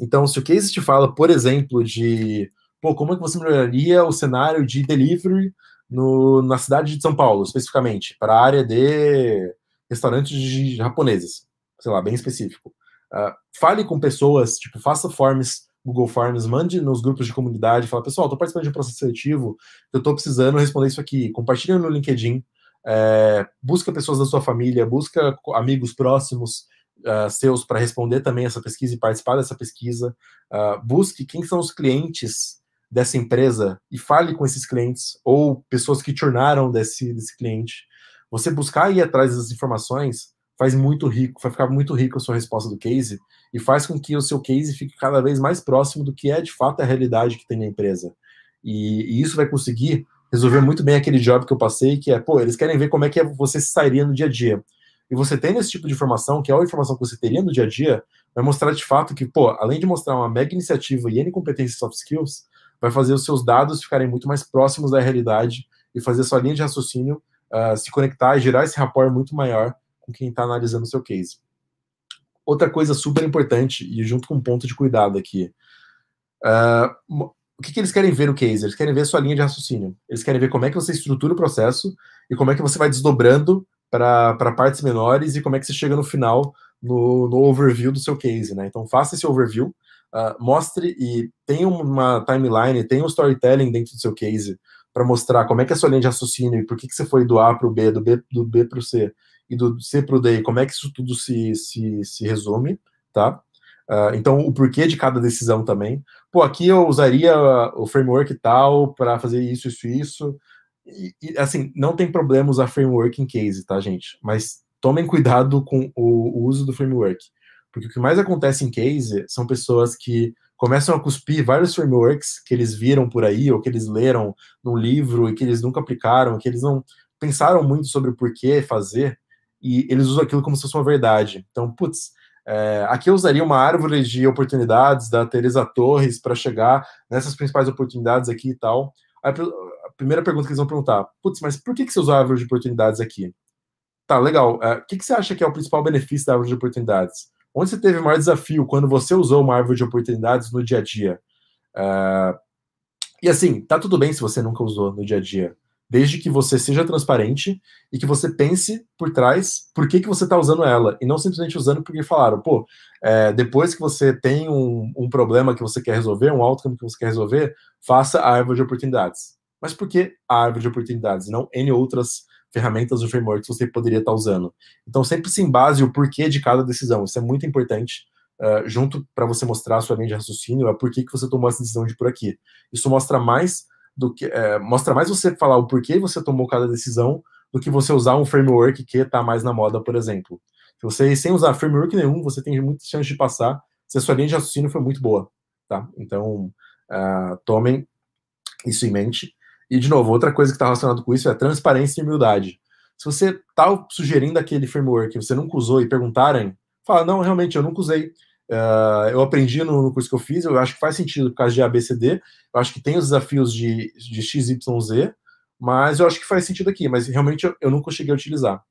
Então, se o case te fala, por exemplo, de pô, como é que você melhoraria o cenário de delivery no, na cidade de São Paulo, especificamente, para a área de restaurantes de japoneses, sei lá, bem específico. Uh, fale com pessoas, tipo, faça forms, Google Forms, mande nos grupos de comunidade, fala, pessoal, estou participando de um processo seletivo, eu estou precisando responder isso aqui, compartilha no LinkedIn, é, busca pessoas da sua família, busca amigos próximos uh, seus para responder também essa pesquisa e participar dessa pesquisa. Uh, busque quem são os clientes dessa empresa e fale com esses clientes ou pessoas que tornaram desse, desse cliente. Você buscar ir atrás dessas informações faz muito rico, vai ficar muito rico a sua resposta do case e faz com que o seu case fique cada vez mais próximo do que é de fato a realidade que tem na empresa. E, e isso vai conseguir resolveu muito bem aquele job que eu passei, que é, pô, eles querem ver como é que você se sairia no dia a dia. E você tendo esse tipo de informação, que é a informação que você teria no dia a dia, vai mostrar de fato que, pô, além de mostrar uma mega iniciativa e N competências soft skills, vai fazer os seus dados ficarem muito mais próximos da realidade e fazer a sua linha de raciocínio uh, se conectar e gerar esse rapport muito maior com quem está analisando o seu case. Outra coisa super importante, e junto com um ponto de cuidado aqui, uh, o que, que, eles querem ver no case? Eles querem ver a sua linha de raciocínio. Eles querem ver como é que você estrutura o processo e como é que você vai desdobrando para partes menores e como é que você chega no final, no, no overview do seu case. Né? Então, faça esse overview, uh, mostre e tenha uma timeline, tenha um storytelling dentro do seu case para mostrar como é que é a sua linha de raciocínio e por que, que você foi do A para o B, do B, do B para o C e do C para o D, como é que isso tudo se, se, se resume, tá? Uh, então, o porquê de cada decisão também. Pô, aqui eu usaria ah, o framework tal para fazer isso, isso, isso. E, e, assim, não tem problema usar framework em case, tá, gente? Mas tomem cuidado com o, o uso do framework. Porque o que mais acontece em case são pessoas que começam a cuspir vários frameworks que eles viram por aí, ou que eles leram num livro e que eles nunca aplicaram, que eles não pensaram muito sobre o porquê fazer, e eles usam aquilo como se fosse uma verdade. Então, putz, é, aqui eu usaria uma árvore de oportunidades da Teresa Torres para chegar nessas principais oportunidades aqui e tal. Aí, a primeira pergunta que eles vão perguntar, putz, mas por que, que você usou a árvore de oportunidades aqui? Tá, legal. É, o que, que você acha que é o principal benefício da árvore de oportunidades? Onde você teve o maior desafio quando você usou uma árvore de oportunidades no dia a dia? É, e assim, tá tudo bem se você nunca usou no dia a dia desde que você seja transparente e que você pense por trás por que, que você está usando ela, e não simplesmente usando porque falaram, pô, é, depois que você tem um, um, problema que você quer resolver, um outcome que você quer resolver, faça a árvore de oportunidades. Mas por que a árvore de oportunidades, e não N outras ferramentas ou framework que você poderia estar tá usando? Então sempre se embase o porquê de cada decisão, isso é muito importante, uh, junto para você mostrar a sua linha de raciocínio, é por que, que você tomou essa decisão de por aqui. Isso mostra mais do que é, mostra mais você falar o porquê você tomou cada decisão do que você usar um framework que está mais na moda, por exemplo. Se você sem usar framework nenhum, você tem muitas chances de passar se a sua linha de raciocínio foi muito boa, tá? Então uh, tomem isso em mente. E de novo, outra coisa que está relacionada com isso é transparência e humildade. Se você está sugerindo aquele framework que você nunca usou e perguntarem, fala não, realmente eu nunca usei Uh, eu aprendi no, no, curso que eu fiz, eu acho que faz sentido por causa de ABCD, eu acho que tem os desafios de, de XYZ, mas eu acho que faz sentido aqui, mas realmente eu, eu cheguei a utilizar.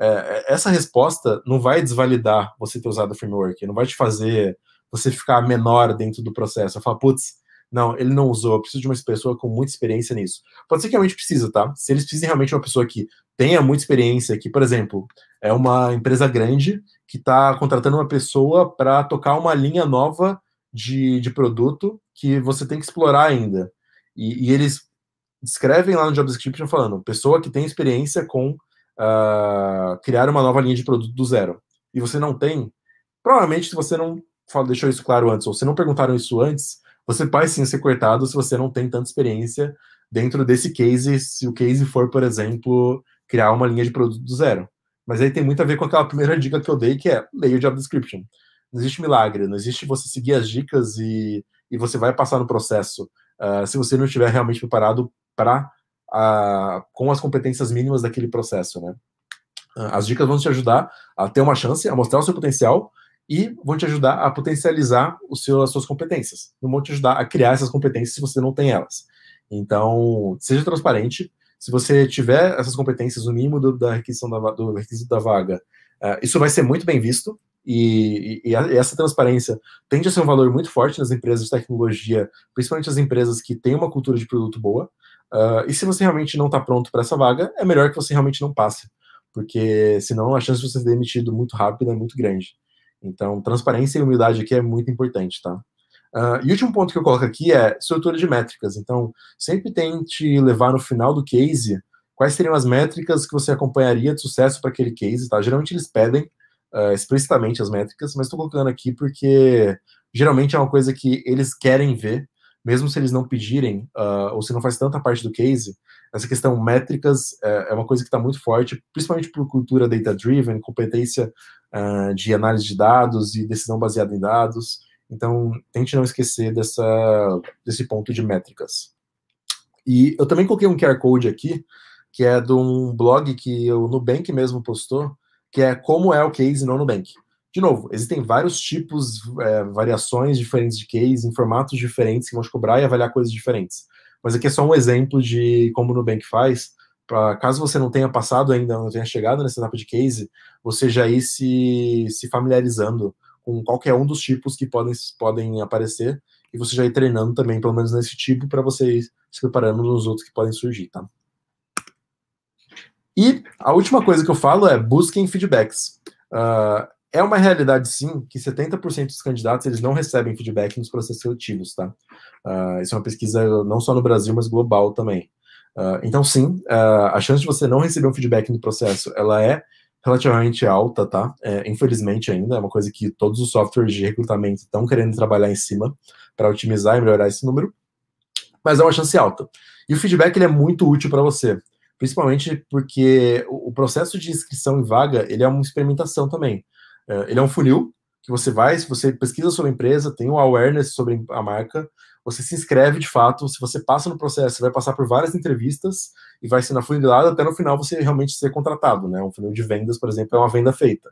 É, é, essa resposta não vai desvalidar você ter usado o framework, não vai te fazer você ficar menor dentro do processo. Eu falo, putz, não, ele não usou, eu preciso de uma pessoa com muita experiência nisso. Pode ser que realmente precisa, tá? Se eles precisem realmente de uma pessoa que tenha muita experiência, que, por exemplo, é uma empresa grande que está contratando uma pessoa para tocar uma linha nova de, de produto que você tem que explorar ainda. E, e eles escrevem lá no job description falando, pessoa que tem experiência com uh, criar uma nova linha de produto do zero. E você não tem, provavelmente se você não deixou isso claro antes, ou se não perguntaram isso antes, você vai sim ser cortado se você não tem tanta experiência dentro desse case, se o case for, por exemplo, criar uma linha de produto do zero. Mas aí tem muito a ver com aquela primeira dica que eu dei, que é leia o job description. Não existe milagre, não existe você seguir as dicas e, e você vai passar no processo uh, se você não estiver realmente preparado para uh, ah, com as competências mínimas daquele processo, né? Ah, as dicas vão te ajudar a ter uma chance, a mostrar o seu potencial, e vão te ajudar a potencializar seu, as suas competências. Não vão te ajudar a criar essas competências se você não tem elas. Então, seja transparente. Se você tiver essas competências, o mínimo do, da requisição da, do requisito da vaga, uh, isso vai ser muito bem visto. E, e, e, essa transparência tende a ser um valor muito forte nas empresas de tecnologia, principalmente as empresas que têm uma cultura de produto boa. Uh, e se você realmente não está pronto para essa vaga, é melhor que você realmente não passe, porque senão a chance de você ser demitido muito rápido é muito grande. Então, transparência e humildade aqui é muito importante, tá? Uh, e último ponto que eu coloco aqui é estrutura de métricas. Então, sempre tente levar no final do case quais seriam as métricas que você acompanharia de sucesso para aquele case, tá? Geralmente eles pedem uh, explicitamente as métricas, mas estou colocando aqui porque geralmente é uma coisa que eles querem ver mesmo se eles não pedirem, uh, ou se não faz tanta parte do case, essa questão métricas é, é uma coisa que está muito forte, principalmente por cultura data-driven, competência uh, de análise de dados e decisão baseada em dados. Então, tente não esquecer dessa, desse ponto de métricas. E eu também coloquei um QR Code aqui, que é de um blog que o Nubank mesmo postou, que é como é o case no Nubank. De novo, existem vários tipos, é, variações diferentes de case, em formatos diferentes que vão te cobrar e avaliar coisas diferentes. Mas aqui é só um exemplo de como o Nubank faz. Pra, caso você não tenha passado ainda, não tenha chegado nessa etapa de case, você já ir se, se familiarizando com qualquer um dos tipos que podem, podem aparecer e você já ir treinando também, pelo menos nesse tipo, para ir se preparando nos outros que podem surgir, tá? E a última coisa que eu falo é busquem feedbacks. Uh, é uma realidade, sim, que 70% dos candidatos eles não recebem feedback nos processos seletivos, tá? Uh, isso é uma pesquisa não só no Brasil, mas global também. Uh, então, sim, uh, a chance de você não receber um feedback no processo, ela é relativamente alta, tá? É, infelizmente ainda, é uma coisa que todos os softwares de recrutamento estão querendo trabalhar em cima para otimizar e melhorar esse número, mas é uma chance alta. E o feedback ele é muito útil para você, principalmente porque o processo de inscrição em vaga ele é uma experimentação também. É, ele é um funil que você vai, se você pesquisa sobre a empresa, tem um awareness sobre a marca, você se inscreve de fato, se você passa no processo, você vai passar por várias entrevistas e vai sendo afunilado até no final você realmente ser contratado, né? Um funil de vendas, por exemplo, é uma venda feita.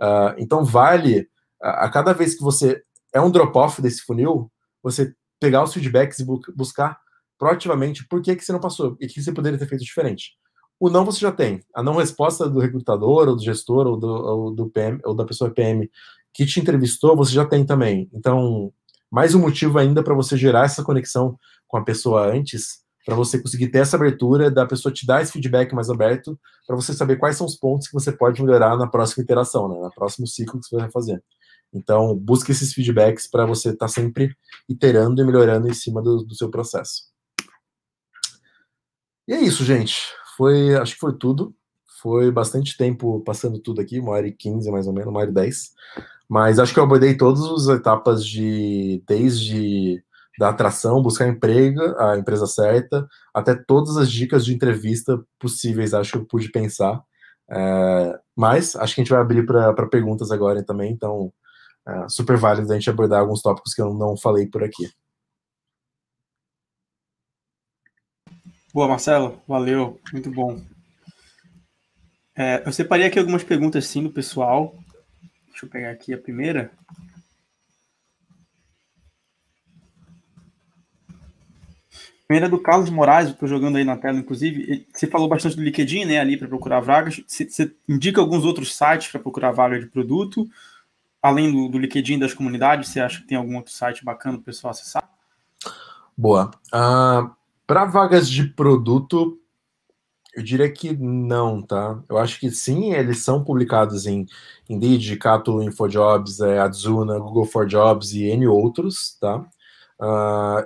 Uh, então vale a, cada vez que você é um drop-off desse funil, você pegar os feedbacks e buscar proativamente por que, que você não passou e o que você poderia ter feito diferente. O não você já tem. A não resposta do recrutador, ou do gestor, ou do, ou do PM, ou da pessoa PM que te entrevistou, você já tem também. Então, mais um motivo ainda para você gerar essa conexão com a pessoa antes, para você conseguir ter essa abertura, da pessoa te dar esse feedback mais aberto, para você saber quais são os pontos que você pode melhorar na próxima iteração, né? no próximo ciclo que você vai fazer. Então, busque esses feedbacks para você estar tá sempre iterando e melhorando em cima do, do seu processo. E é isso, gente. Foi, acho que foi tudo. Foi bastante tempo passando tudo aqui, uma hora e quinze mais ou menos, uma hora e dez. Mas acho que eu abordei todas as etapas de desde da atração, buscar emprego, a empresa certa, até todas as dicas de entrevista possíveis, acho que eu pude pensar. É, mas acho que a gente vai abrir para perguntas agora também, então é, super válido a gente abordar alguns tópicos que eu não falei por aqui. Boa, Marcelo. Valeu. Muito bom. É, eu separei aqui algumas perguntas, sim, do pessoal. Deixa eu pegar aqui a primeira. Primeira é do Carlos Moraes, estou jogando aí na tela, inclusive. Você falou bastante do LinkedIn, né, ali para procurar vagas. Você, você indica alguns outros sites para procurar vaga de produto? Além do, do LinkedIn das comunidades, você acha que tem algum outro site bacana para o pessoal acessar? Boa. Uh, para vagas de produto, eu diria que não, tá? Eu acho que sim, eles são publicados em Indeed, Cato, InfoJobs, é, Adzuna, Google for Jobs e N outros, tá? Uh,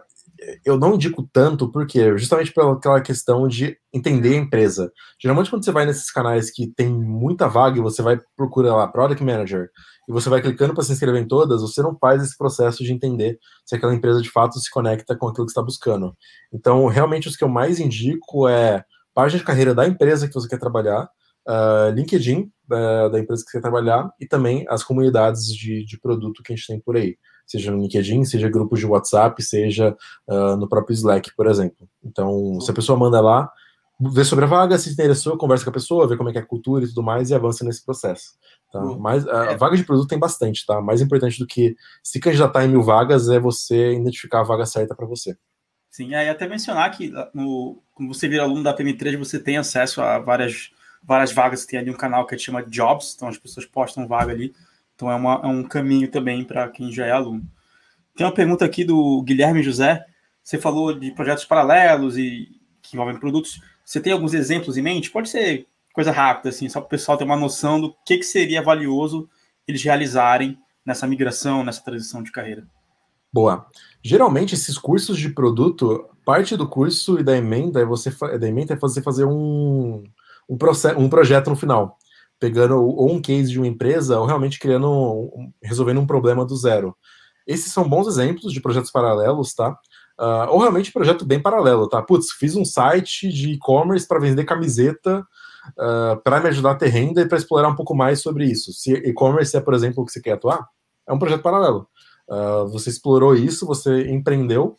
eu não indico tanto, porque justamente pelaquela questão de entender a empresa. Geralmente, quando você vai nesses canais que tem muita vaga e você vai procurar lá Product Manager e você vai clicando para se inscrever em todas, você não faz esse processo de entender se aquela empresa de fato se conecta com aquilo que está buscando. Então, realmente, os que eu mais indico é página de carreira da empresa que você quer trabalhar, uh, LinkedIn da empresa que você quer trabalhar e também as comunidades de, de produto que a gente tem por aí seja no LinkedIn, seja grupos de WhatsApp, seja uh, no próprio Slack, por exemplo. Então, se a pessoa manda lá, vê sobre a vaga, se interessou, conversa com a pessoa, vê como é que é a cultura e tudo mais e avança nesse processo. Tá? Mas a ah, é. vaga de produto tem bastante, tá? Mais importante do que se candidatar em mil vagas é você identificar a vaga certa para você. Sim, aí é, até mencionar que ah, no, quando você vira aluno da PM3, você tem acesso a várias, várias vagas, tem ali um canal que chama Jobs, então as pessoas postam vaga ali. Então é, uma, é um caminho também para quem já é aluno. Tem uma pergunta aqui do Guilherme José. Você falou de projetos paralelos e que envolvem produtos. Você tem alguns exemplos em mente? Pode ser coisa rápida, assim, só para o pessoal ter uma noção do que, que seria valioso eles realizarem nessa migração, nessa transição de carreira. Boa. Geralmente, esses cursos de produto, parte do curso e da emenda é você é da emenda é fazer fazer um, um, processo, um projeto no final pegando ou um case de uma empresa ou realmente criando, resolvendo um problema do zero. Esses são bons exemplos de projetos paralelos, tá? Uh, ou realmente projeto bem paralelo, tá? Putz, fiz um site de e-commerce para vender camiseta uh, ah, para me ajudar a ter renda e para explorar um pouco mais sobre isso. Se e-commerce é, por exemplo, o que você quer atuar, é um projeto paralelo. Uh, você explorou isso, você empreendeu,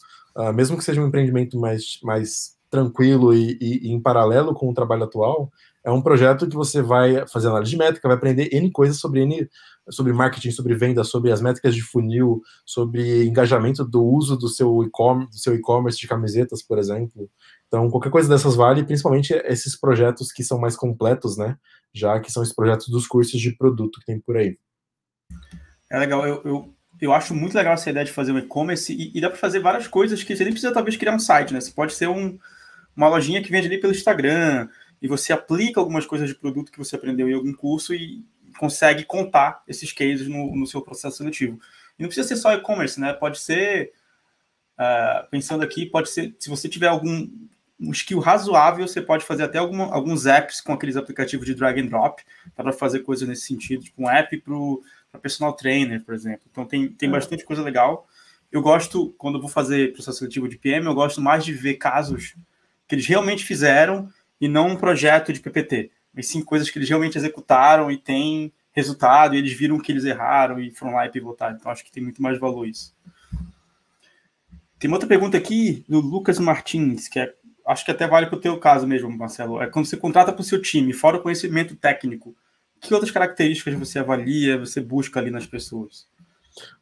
mesmo que seja um empreendimento mais, mais tranquilo e, e, e em paralelo com o trabalho atual, é um projeto que você vai fazer análise de métrica, vai aprender N coisas sobre N, sobre marketing, sobre venda, sobre as métricas de funil, sobre engajamento do uso do seu e-commerce, de camisetas, por exemplo. Então, qualquer coisa dessas vale, principalmente esses projetos que são mais completos, né? Já que são esses projetos dos cursos de produto que tem por aí. É legal, eu, eu, eu acho muito legal essa ideia de fazer um e-commerce e, e, dá para fazer várias coisas que você nem precisa, talvez, criar um site, né? Você pode ser um, uma lojinha que vende ali pelo Instagram, e você aplica algumas coisas de produto que você aprendeu em algum curso e consegue contar esses cases no, no seu processo seletivo. E não precisa ser só e-commerce, né? Pode ser, uh, pensando aqui, pode ser, se você tiver algum um skill razoável, você pode fazer até alguma, alguns apps com aqueles aplicativos de drag and drop, para fazer coisas nesse sentido, tipo um app para personal trainer, por exemplo. Então tem, tem é. bastante coisa legal. Eu gosto, quando eu vou fazer processo seletivo de PM, eu gosto mais de ver casos que eles realmente fizeram e não um projeto de PPT, mas sim coisas que eles realmente executaram e têm resultado, e eles viram que eles erraram e foram lá e pivotaram. Então, acho que tem muito mais valor isso. Tem uma outra pergunta aqui do Lucas Martins, que é, acho que até vale para o teu caso mesmo, Marcelo. É quando você contrata para o seu time, fora o conhecimento técnico, que outras características você avalia, você busca ali nas pessoas?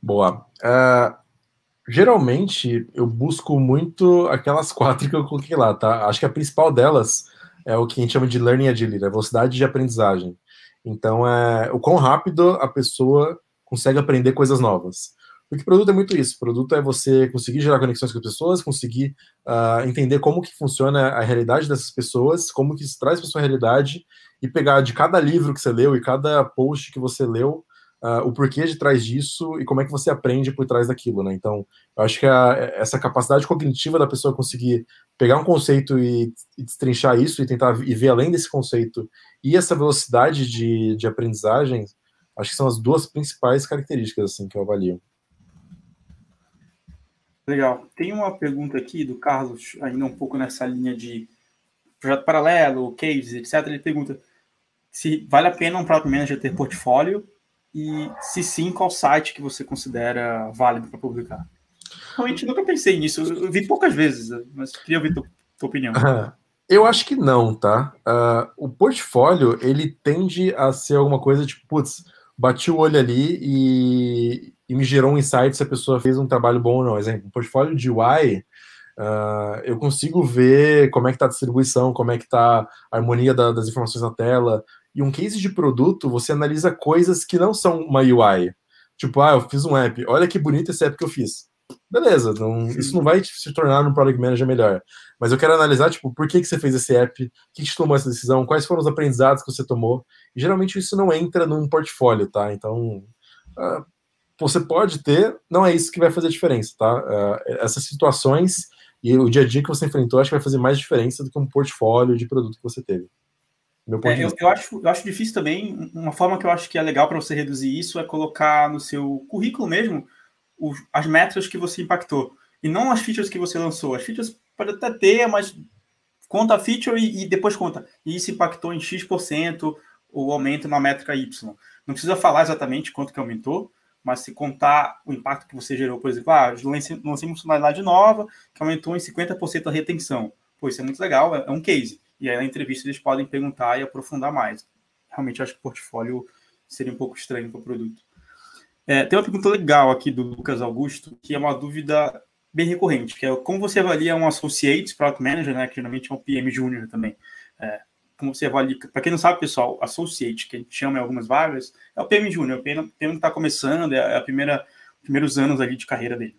Boa. Uh, geralmente eu busco muito aquelas [laughs] quatro que eu coloquei lá, tá? Acho que a principal delas é o que a gente chama de learning agility, a é velocidade de aprendizagem. Então, é o quão rápido a pessoa consegue aprender coisas novas. Porque produto é muito isso. Produto é você conseguir gerar conexões com as pessoas, conseguir uh, entender como que funciona a realidade dessas pessoas, como que se traz para sua realidade e pegar de cada livro que você leu e cada post que você leu uh, o porquê de trás disso e como é que você aprende por trás daquilo, né? Então, eu acho que a, essa capacidade cognitiva da pessoa conseguir pegar um conceito e, e destrinchar isso e tentar e ver além desse conceito e essa velocidade de, de aprendizagem, acho que são as duas principais características assim que eu avalio. Legal. Tem uma pergunta aqui do Carlos, ainda um pouco nessa linha de projeto paralelo, cases, etc. Ele pergunta se vale a pena um próprio manager ter portfólio e se sim, qual site que você considera válido para publicar? Realmente nunca pensei nisso, eu vi poucas vezes, mas queria ouvir tua, tua opinião. [laughs] Eu acho que não, tá? Uh, o portfólio, ele tende a ser alguma coisa tipo, putz, bati o olho ali e, e me gerou um insight se a pessoa fez um trabalho bom ou não. Exemplo, um portfólio de UI, Uh, ah, eu consigo ver como é que está a distribuição, como é que está a harmonia da, das informações na tela, e um case de produto, você analisa coisas que não são uma UI. Tipo, ah, eu fiz um app, olha que bonito esse app que eu fiz. Beleza, não, isso não vai se tornar um product manager melhor. Mas eu quero analisar, tipo, por que, que você fez esse app, o que te tomou essa decisão, quais foram os aprendizados que você tomou. E, geralmente isso não entra num portfólio, tá? Então, uh, você pode ter, não é isso que vai fazer a diferença, tá? Uh, essas situações e o dia a dia que você enfrentou, acho que vai fazer mais diferença do que um portfólio de produto que você teve. Meu ponto é, eu, eu, acho, eu acho difícil também. Uma forma que eu acho que é legal para você reduzir isso é colocar no seu currículo mesmo os, as metas que você impactou. E não as features que você lançou. As features pode até ter, mas conta a feature e, e depois conta. E isso impactou em X% o aumento na métrica Y. Não precisa falar exatamente quanto que aumentou, mas se contar o impacto que você gerou, por exemplo, ah, lancei uma funcionalidade nova que aumentou em 50% a retenção. Pô, isso é muito legal, é, é um case. E aí na entrevista eles podem perguntar e aprofundar mais. Realmente acho que o portfólio seria um pouco estranho para o produto. É, tem uma pergunta legal aqui do Lucas Augusto, que é uma dúvida bem recorrente, que é como você avalia um associate product manager, né, que geralmente é um PM júnior também. É, como você avalia, para quem não sabe, pessoal, associate, que a gente chama em algumas vagas, é o PM júnior, é o PM, PM que está começando, é, é a primeira primeiros anos ali de carreira dele.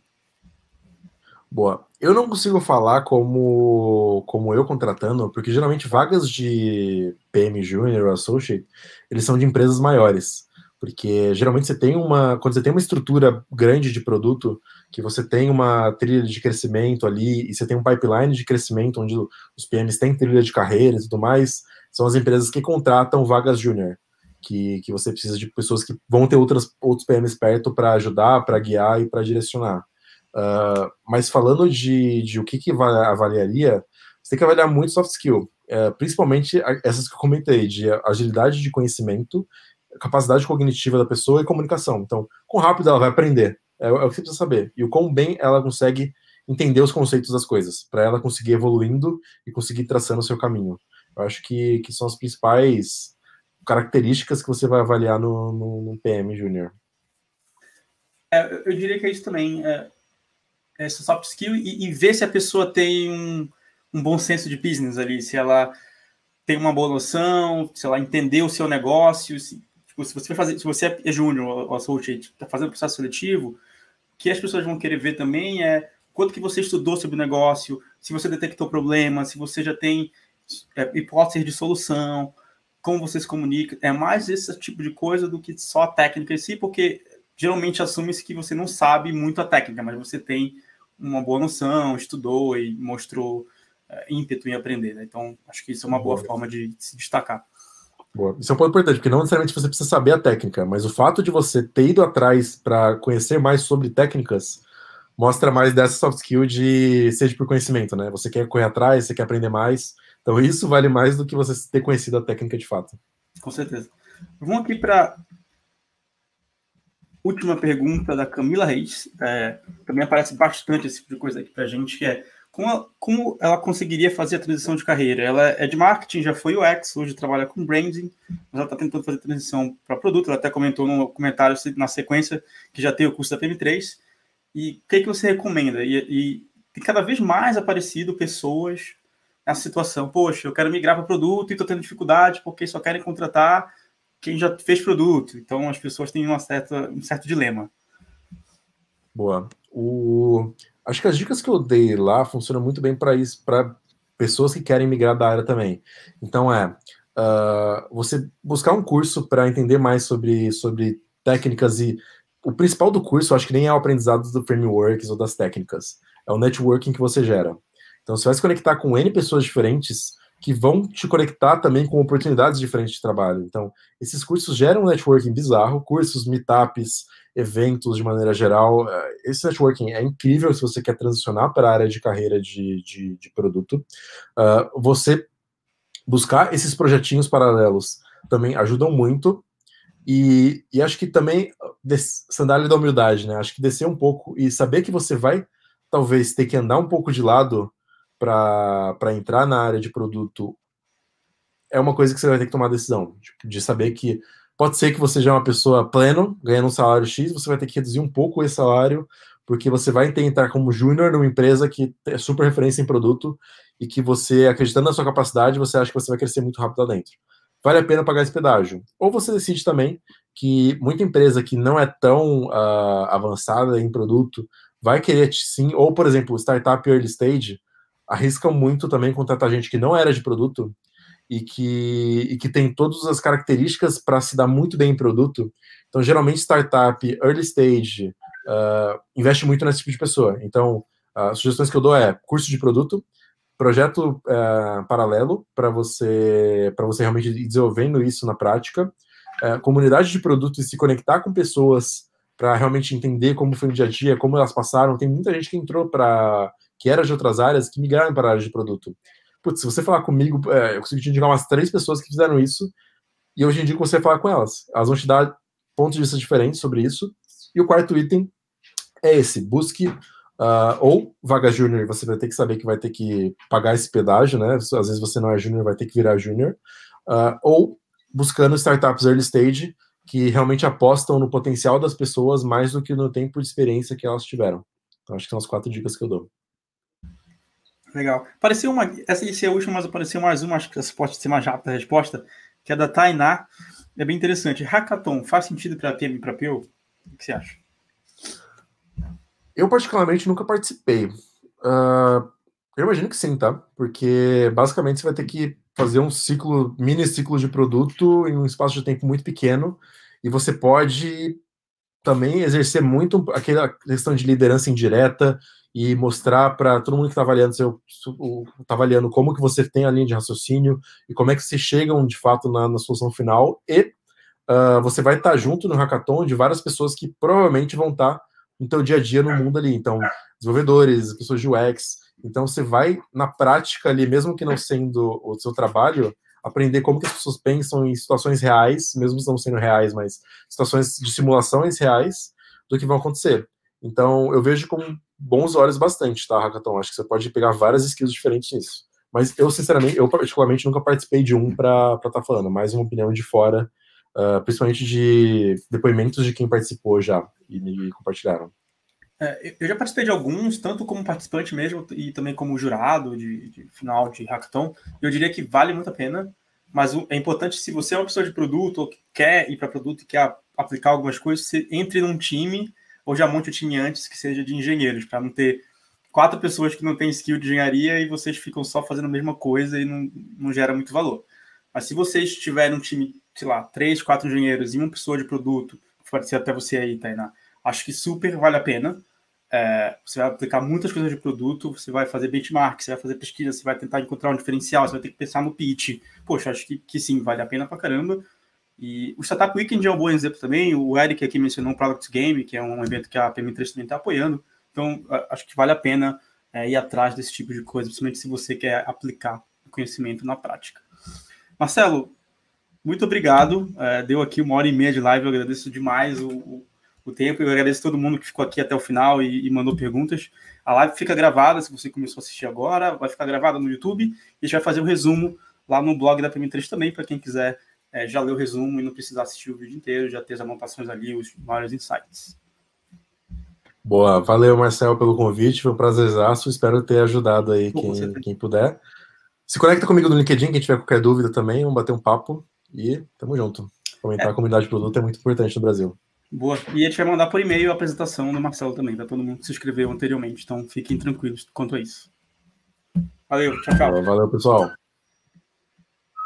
Boa. Eu não consigo falar como, como eu contratando, porque geralmente vagas de PM Junior ou Associate, eles são de empresas maiores. Porque geralmente você tem uma. Quando você tem uma estrutura grande de produto, que você tem uma trilha de crescimento ali, e você tem um pipeline de crescimento onde os PMs têm trilha de carreira e tudo mais, são as empresas que contratam vagas junior. Que, que você precisa de pessoas que vão ter outras, outros PMs perto para ajudar, para guiar e para direcionar. Uh, mas falando de, de o que, que avaliaria, você tem que avaliar muito soft skill, uh, principalmente essas que eu comentei, de agilidade de conhecimento, capacidade cognitiva da pessoa e comunicação. Então, quão rápido ela vai aprender, é, é o que você precisa saber. E o quão bem ela consegue entender os conceitos das coisas, para ela conseguir evoluindo e conseguir traçando o seu caminho. Eu acho que, que são as principais características que você vai avaliar no, no, no PM Júnior. É, eu diria que é isso também. É é, essa soft skill e, e ver se a pessoa tem um, um bom senso de business ali, se ela tem uma boa noção, se ela entendeu o seu negócio, se, tipo, se você fazer, se você é júnior ou associate, está fazendo processo seletivo, o que as pessoas vão querer ver também é quanto que você estudou sobre o negócio, se você detectou problemas, se você já tem é, hipóteses de solução, como você se comunica, é mais esse tipo de coisa do que só a técnica em si, porque geralmente assume-se que você não sabe muito a técnica, mas você tem uma boa noção, estudou e mostrou eh, ímpeto em aprender. Né? Então, acho que isso é uma boa, boa forma de se destacar. Boa. Isso é um ponto importante, porque não necessariamente você precisa saber a técnica, mas o fato de você ter ido atrás para conhecer mais sobre técnicas mostra mais dessa soft skill de seja por conhecimento, né? Você quer correr atrás, você quer aprender mais. Então, isso vale mais do que você ter conhecido a técnica de fato. Com certeza. Vamos aqui para última pergunta da Camila Reis. É, também aparece bastante esse tipo de coisa aqui para a gente, que é como ela, como ela conseguiria fazer a transição de carreira? Ela é de marketing, já foi UX, hoje trabalha com branding, mas ela está tentando fazer transição para produto. Ela até comentou no comentário na sequência que já tem o curso da PM3. E o que, é que você recomenda? E, e tem cada vez mais aparecido pessoas nessa situação. Poxa, eu quero migrar para produto e estou tendo dificuldade porque só querem contratar quem já fez produto. Então as pessoas têm uma certa, um certo dilema. Boa. O... Acho que as dicas que eu dei lá funcionam muito bem para isso, para pessoas que querem migrar da área também. Então é uh, você buscar um curso para entender mais sobre, sobre técnicas e o principal do curso, acho que nem é o aprendizado do frameworks ou das técnicas, é o networking que você gera. Então você vai se conectar com N pessoas diferentes que vão te conectar também com oportunidades diferentes de trabalho. Então, esses cursos geram um networking bizarro, cursos, meetups, eventos de maneira geral. É, esse networking é incrível se você quer transicionar para a área de carreira de, de, de produto. Uh, você buscar esses projetinhos paralelos também ajudam muito. E, e acho que também, sandália da humildade, né? Acho que descer um pouco e saber que você vai talvez ter que andar um pouco de lado para entrar na área de produto é uma coisa que você vai ter que tomar decisão. Tipo, de saber que pode ser que você já é uma pessoa pleno, ganhando um salário X, você vai ter que reduzir um pouco esse salário, porque você vai tentar como júnior numa empresa que é super referência em produto e que você, acreditando na sua capacidade, você acha que você vai crescer muito rápido lá dentro. Vale a pena pagar esse pedágio. Ou você decide também que muita empresa que não é tão uh, avançada em produto vai querer sim, ou por exemplo, startup early stage, arriscam muito também contratar gente que não era de produto e que, e que tem todas as características para se dar muito bem em produto. Então, geralmente, startup, early stage, uh, investe muito nesse tipo de pessoa. Então, as uh, sugestões que eu dou é curso de produto, projeto uh, paralelo para você, para você realmente ir desenvolvendo isso na prática, ah, comunidade de produto e se conectar com pessoas para realmente entender como foi o dia a dia, como elas passaram. Tem muita gente que entrou para que eram de outras áreas, que migraram para a área de produto. Putz, se você falar comigo, é, eu consigo te indicar umas três pessoas que fizeram isso, e hoje em dia você falar com elas. Elas vão te dar pontos de vista diferentes sobre isso. E o quarto item é esse: busque uh, ou vaga júnior, você vai ter que saber que vai ter que pagar esse pedágio, né? Às vezes você não é júnior, vai ter que virar júnior. Uh, ou buscando startups early stage que realmente apostam no potencial das pessoas mais do que no tempo de experiência que elas tiveram. Então, acho que são as quatro dicas que eu dou. Legal. Pareceu uma. Essa ia ser a última, mas apareceu mais uma, acho que essa pode ser mais rápida a resposta, que é da Tainá. É bem interessante. Hackathon faz sentido para a PM e para a PO? O que você acha? Eu, particularmente, nunca participei. Uh, eu imagino que sim, tá? Porque basicamente você vai ter que fazer um ciclo, mini ciclo de produto em um espaço de tempo muito pequeno. E você pode também exercer muito aquela questão de liderança indireta, e mostrar para todo mundo que está avaliando tá avaliando como que você tem a linha de raciocínio e como é que vocês chegam de fato na, na solução final e uh, você vai estar tá junto no hackathon de várias pessoas que provavelmente vão estar tá no teu dia a dia no mundo ali, então desenvolvedores, pessoas de UX, então você vai na prática ali, mesmo que não sendo o seu trabalho, aprender como que as pessoas pensam em situações reais, mesmo não sendo reais, mas situações de simulações reais do que vão acontecer. Então, eu vejo com bons olhos bastante, tá, Hackathon? Acho que você pode pegar várias skills diferentes nisso. Mas eu, sinceramente, eu particularmente nunca participei de um para estar tá falando, mais uma opinião de fora, uh, principalmente de depoimentos de quem participou já e me compartilharam. É, eu já participei de alguns, tanto como participante mesmo e também como jurado de, de final de hackathon. Eu diria que vale muito a pena, mas é importante se você é uma pessoa de produto ou quer ir para produto e quer aplicar algumas coisas, você entre num time ou já monte o time antes que seja de engenheiros, para não ter quatro pessoas que não têm skill de engenharia e vocês ficam só fazendo a mesma coisa e não, não gera muito valor. Mas se vocês tiverem um time, sei lá, três, quatro engenheiros e uma pessoa de produto, pode ser até você aí, Tainá, acho que super vale a pena. É, você vai aplicar muitas coisas de produto, você vai fazer benchmark, você vai fazer pesquisa, você vai tentar encontrar um diferencial, você vai ter que pensar no pitch. Poxa, acho que, que sim, vale a pena pra caramba. E o Startup Weekend é um bom exemplo também. O Eric aqui mencionou o Product Game, que é um evento que a PM3 também está apoiando. Então, acho que vale a pena é, ir atrás desse tipo de coisa, principalmente se você quer aplicar o conhecimento na prática. Marcelo, muito obrigado. É, deu aqui uma hora e meia de live. Eu agradeço demais o, o, o tempo. Eu agradeço todo mundo que ficou aqui até o final e, e, mandou perguntas. A live fica gravada, se você começou a assistir agora, vai ficar gravada no YouTube. E a gente vai fazer um resumo lá no blog da PM3 também, para quem quiser é, já ler o resumo e não precisar assistir o vídeo inteiro, já ter as anotações ali, os vários insights. Boa, valeu Marcel pelo convite, foi um prazerzaço, espero ter ajudado aí quem, quem puder. Se conecta comigo no LinkedIn, quem tiver qualquer dúvida também, vamos bater um papo e tamo junto. Comentar é. a comunidade de produto é muito importante no Brasil. Boa. E a gente vai mandar por e-mail a apresentação do Marcelo também, para todo mundo que se inscreveu anteriormente. Então fiquem tranquilos quanto a isso. Valeu, tchau, tchau. Valeu, pessoal.